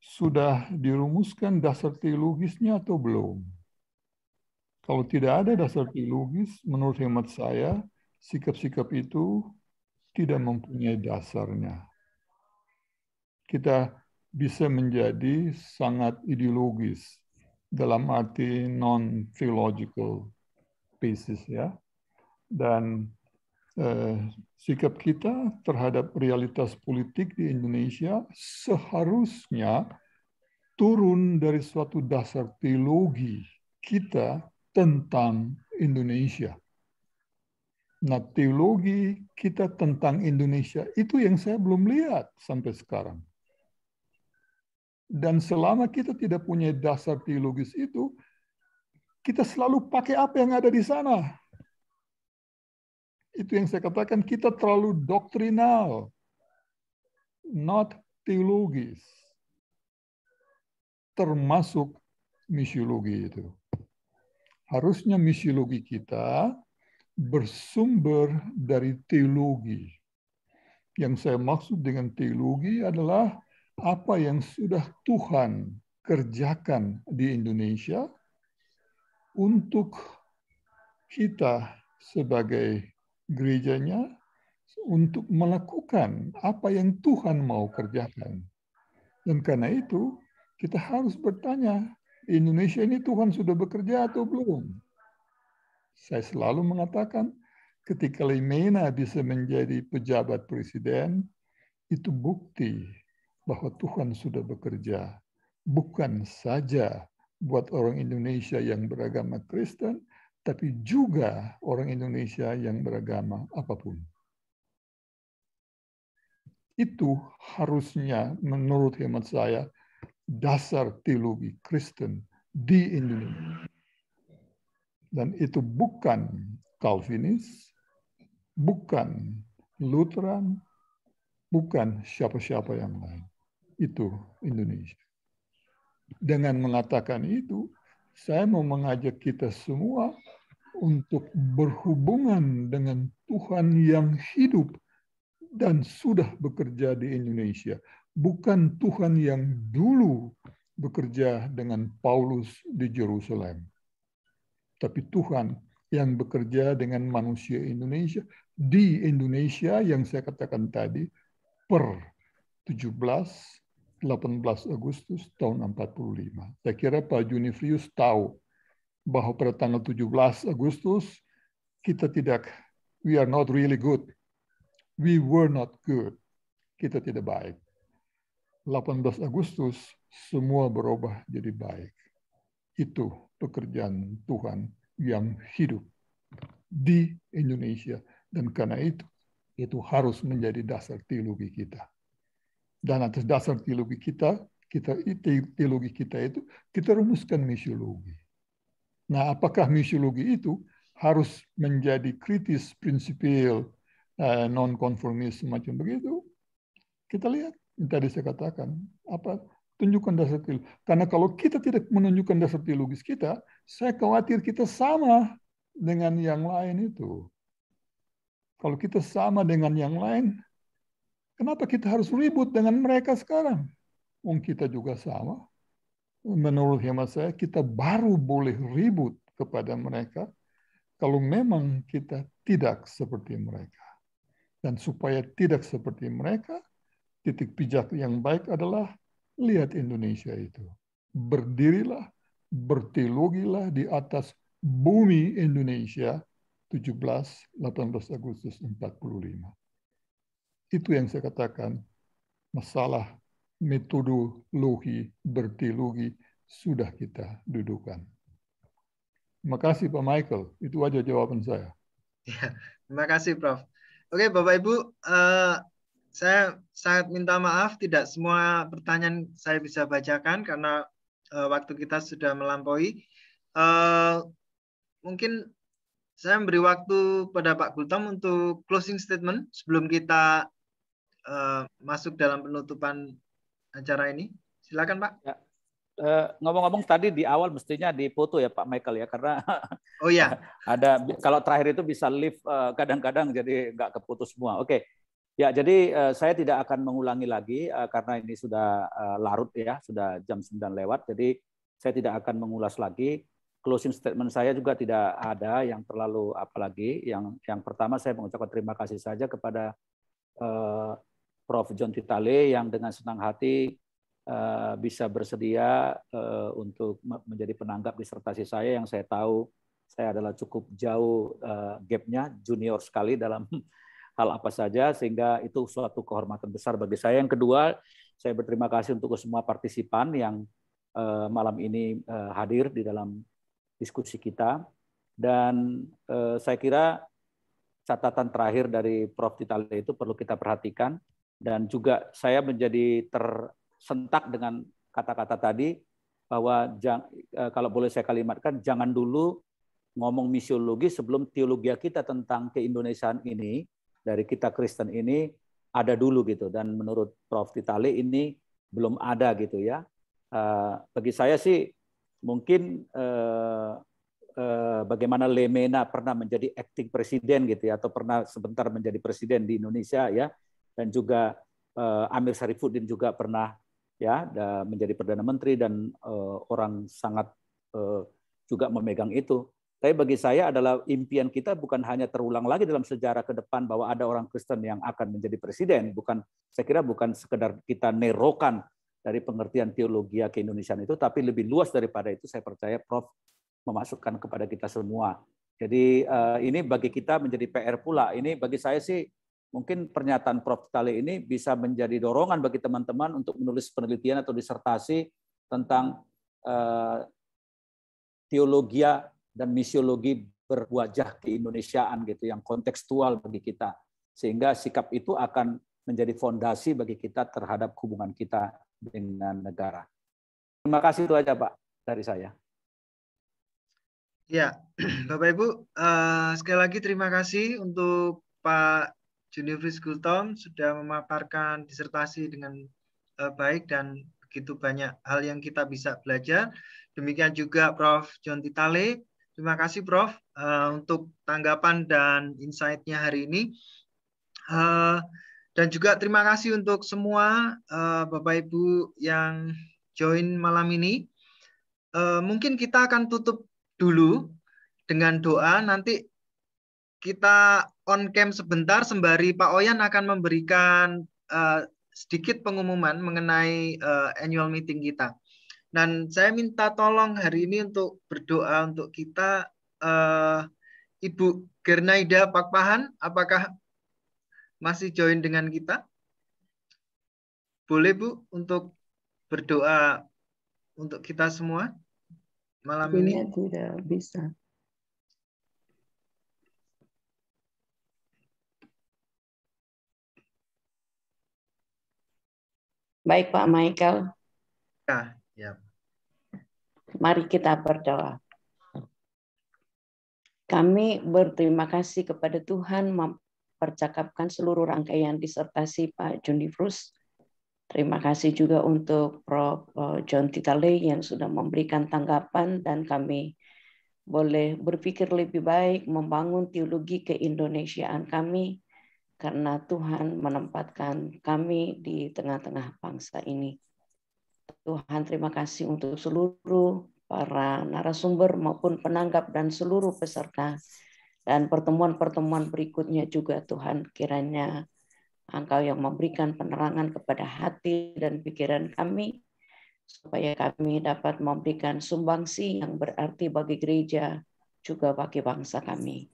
sudah dirumuskan dasar teologisnya atau belum? Kalau tidak ada dasar teologis, menurut hemat saya, sikap-sikap itu tidak mempunyai dasarnya. Kita bisa menjadi sangat ideologis dalam arti non-theological basis ya. Dan Eh, sikap kita terhadap realitas politik di Indonesia seharusnya turun dari suatu dasar teologi kita tentang Indonesia. Nah, teologi kita tentang Indonesia itu yang saya belum lihat sampai sekarang. Dan selama kita tidak punya dasar teologis itu, kita selalu pakai apa yang ada di sana itu yang saya katakan kita terlalu doktrinal, not teologis. Termasuk misiologi itu. Harusnya misiologi kita bersumber dari teologi. Yang saya maksud dengan teologi adalah apa yang sudah Tuhan kerjakan di Indonesia untuk kita sebagai gerejanya untuk melakukan apa yang Tuhan mau kerjakan. Dan karena itu, kita harus bertanya, Indonesia ini Tuhan sudah bekerja atau belum? Saya selalu mengatakan, ketika Limena bisa menjadi pejabat presiden, itu bukti bahwa Tuhan sudah bekerja. Bukan saja buat orang Indonesia yang beragama Kristen, tapi juga orang Indonesia yang beragama apapun. Itu harusnya menurut hemat saya dasar teologi Kristen di Indonesia. Dan itu bukan Calvinis, bukan Lutheran, bukan siapa-siapa yang lain. Itu Indonesia. Dengan mengatakan itu, saya mau mengajak kita semua untuk berhubungan dengan Tuhan yang hidup dan sudah bekerja di Indonesia, bukan Tuhan yang dulu bekerja dengan Paulus di Jerusalem, tapi Tuhan yang bekerja dengan manusia Indonesia di Indonesia yang saya katakan tadi per 17 18 Agustus tahun 45. Saya kira Pak Junifrius tahu bahwa pada tanggal 17 Agustus kita tidak we are not really good. We were not good. Kita tidak baik. 18 Agustus semua berubah jadi baik. Itu pekerjaan Tuhan yang hidup di Indonesia dan karena itu itu harus menjadi dasar teologi kita. Dan atas dasar teologi kita, kita teologi kita itu kita rumuskan misiologi Nah, apakah misiologi itu harus menjadi kritis, prinsipil, eh, non-konformis semacam begitu? Kita lihat tadi saya katakan apa tunjukkan dasar teologis. Karena kalau kita tidak menunjukkan dasar teologis kita, saya khawatir kita sama dengan yang lain itu. Kalau kita sama dengan yang lain, kenapa kita harus ribut dengan mereka sekarang? Wong kita juga sama, menurut hemat saya kita baru boleh ribut kepada mereka kalau memang kita tidak seperti mereka. Dan supaya tidak seperti mereka, titik pijak yang baik adalah lihat Indonesia itu. Berdirilah, bertilogilah di atas bumi Indonesia 17-18 Agustus 45. Itu yang saya katakan masalah metodologi berteologi sudah kita dudukan. Terima kasih Pak Michael. Itu aja jawaban saya. Ya, terima kasih Prof. Oke Bapak Ibu, uh, saya sangat minta maaf tidak semua pertanyaan saya bisa bacakan karena uh, waktu kita sudah melampaui. Uh, mungkin saya memberi waktu pada Pak Gultom untuk closing statement sebelum kita uh, masuk dalam penutupan acara ini. Silakan Pak. Ya. Eh, ngomong-ngomong tadi di awal mestinya dipoto ya Pak Michael ya karena oh ya ada kalau terakhir itu bisa live eh, kadang-kadang jadi nggak keputus semua. Oke, Ya, jadi eh, saya tidak akan mengulangi lagi karena ini sudah larut ya, sudah jam 9 lewat. Jadi saya tidak akan mengulas lagi. Closing statement saya juga tidak ada yang terlalu apalagi. Yang yang pertama saya mengucapkan terima kasih saja kepada uh, Prof. John Titale yang dengan senang hati eh, bisa bersedia eh, untuk menjadi penanggap disertasi saya yang saya tahu saya adalah cukup jauh eh, gapnya junior sekali dalam hal apa saja sehingga itu suatu kehormatan besar bagi saya. Yang kedua, saya berterima kasih untuk semua partisipan yang malam ini hadir di dalam diskusi kita dan saya kira catatan terakhir dari Prof Titale itu perlu kita perhatikan dan juga saya menjadi tersentak dengan kata-kata tadi bahwa jang, e, kalau boleh saya kalimatkan jangan dulu ngomong misiologi sebelum teologi kita tentang keindonesiaan ini dari kita Kristen ini ada dulu gitu dan menurut Prof Vitali ini belum ada gitu ya. E, bagi saya sih mungkin e, bagaimana Lemena pernah menjadi acting presiden gitu ya atau pernah sebentar menjadi presiden di Indonesia ya dan juga eh, Amir Sarifuddin juga pernah ya menjadi perdana menteri dan eh, orang sangat eh, juga memegang itu. Tapi bagi saya adalah impian kita bukan hanya terulang lagi dalam sejarah ke depan bahwa ada orang Kristen yang akan menjadi presiden, bukan saya kira bukan sekedar kita nerokan dari pengertian teologi ke Indonesia itu, tapi lebih luas daripada itu saya percaya Prof memasukkan kepada kita semua. Jadi ini bagi kita menjadi PR pula. Ini bagi saya sih mungkin pernyataan Prof kali ini bisa menjadi dorongan bagi teman-teman untuk menulis penelitian atau disertasi tentang eh, teologi dan misiologi berwajah keindonesiaan gitu yang kontekstual bagi kita sehingga sikap itu akan menjadi fondasi bagi kita terhadap hubungan kita dengan negara. Terima kasih itu aja Pak dari saya. Ya, Bapak Ibu, uh, sekali lagi terima kasih untuk Pak School Gultom sudah memaparkan disertasi dengan eh, baik dan begitu banyak hal yang kita bisa belajar. Demikian juga Prof. John Titale. Terima kasih Prof. Eh, untuk tanggapan dan insight-nya hari ini. Eh, dan juga terima kasih untuk semua Bapak Ibu yang join malam ini. mungkin kita akan tutup dulu dengan doa. Nanti kita on cam sebentar sembari Pak Oyan akan memberikan uh, sedikit pengumuman mengenai uh, annual meeting kita. Dan saya minta tolong hari ini untuk berdoa untuk kita uh, Ibu Gernaida Pakpahan, apakah masih join dengan kita? Boleh Bu untuk berdoa untuk kita semua malam ini? tidak bisa. Baik Pak Michael. Ya, ya. Mari kita berdoa. Kami berterima kasih kepada Tuhan mempercakapkan seluruh rangkaian disertasi Pak frus Terima kasih juga untuk Prof. John Titale yang sudah memberikan tanggapan dan kami boleh berpikir lebih baik membangun teologi keindonesiaan kami karena Tuhan menempatkan kami di tengah-tengah bangsa ini. Tuhan terima kasih untuk seluruh para narasumber maupun penanggap dan seluruh peserta dan pertemuan-pertemuan berikutnya juga Tuhan kiranya Engkau yang memberikan penerangan kepada hati dan pikiran kami supaya kami dapat memberikan sumbangsi yang berarti bagi gereja juga bagi bangsa kami.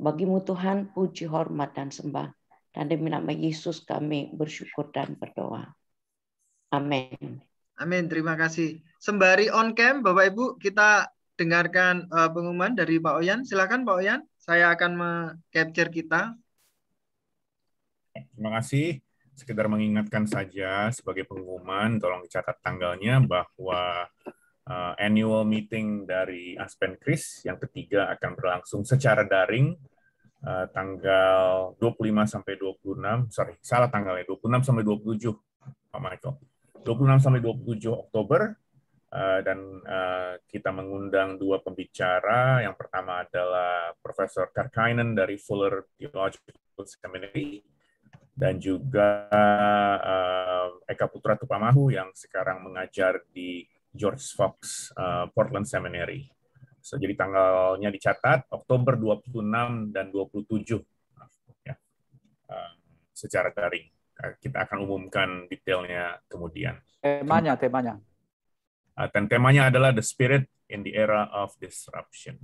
Bagimu Tuhan puji hormat dan sembah dan demi nama Yesus kami bersyukur dan berdoa. Amin. Amin. Terima kasih. Sembari on cam, Bapak Ibu, kita dengarkan uh, pengumuman dari Pak Oyan. Silakan Pak Oyan, saya akan capture kita. Terima kasih. Sekedar mengingatkan saja sebagai pengumuman, tolong dicatat tanggalnya bahwa uh, annual meeting dari Aspen Kris yang ketiga akan berlangsung secara daring Eh, tanggal 25 sampai 26, sorry, salah tanggalnya, 26 sampai 27, Pak Michael. 26 sampai 27 Oktober uh, dan uh, kita mengundang dua pembicara. Yang pertama adalah Profesor Karkainen dari Fuller Theological Seminary dan juga uh, Eka Putra Tupamahu yang sekarang mengajar di George Fox uh, Portland Seminary. So, jadi tanggalnya dicatat Oktober 26 dan 27 ya, ehm, secara daring. Kita akan umumkan detailnya kemudian. Temanya, temanya. Ah, dan temanya adalah The Spirit in the Era of Disruption.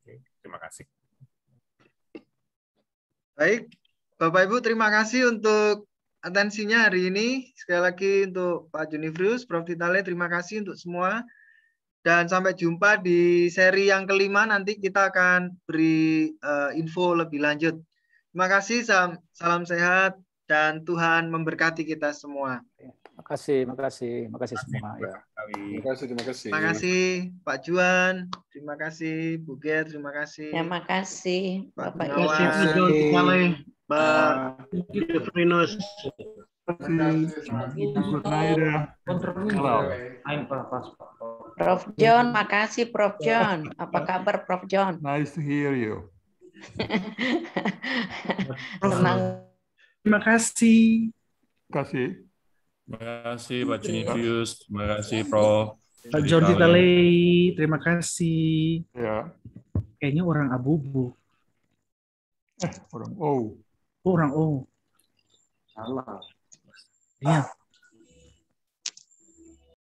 Oke, terima kasih. Baik, Bapak Ibu terima kasih untuk atensinya hari ini. Sekali lagi untuk Pak Junifrius, Prof. Titale, terima kasih untuk semua. Dan sampai jumpa di seri yang kelima nanti kita akan beri uh, info lebih lanjut. Terima kasih, salam, salam sehat dan Tuhan memberkati kita semua. Terima kasih, terima kasih, terima kasih semua. Terima kasih, terima kasih. Terima kasih Pak Juan, terima kasih Bu Ger, terima kasih. Terima kasih Bapak Ibu. Terima kasih Pak Venus. Terima kasih. Terima kasih. Prof. Iya. John, makasih Prof. Iya. John. Apa kabar Prof. John? Nice to hear you. Senang. Terima kasih. Terima kasih. Terima kasih Pak Cinius. Terima kasih Prof. Pak John Ditalei, terima kasih. Ya. Kayaknya orang Abu abu-abu. Eh, orang O. Oh. orang O. Oh. Salah. Iya. Ah.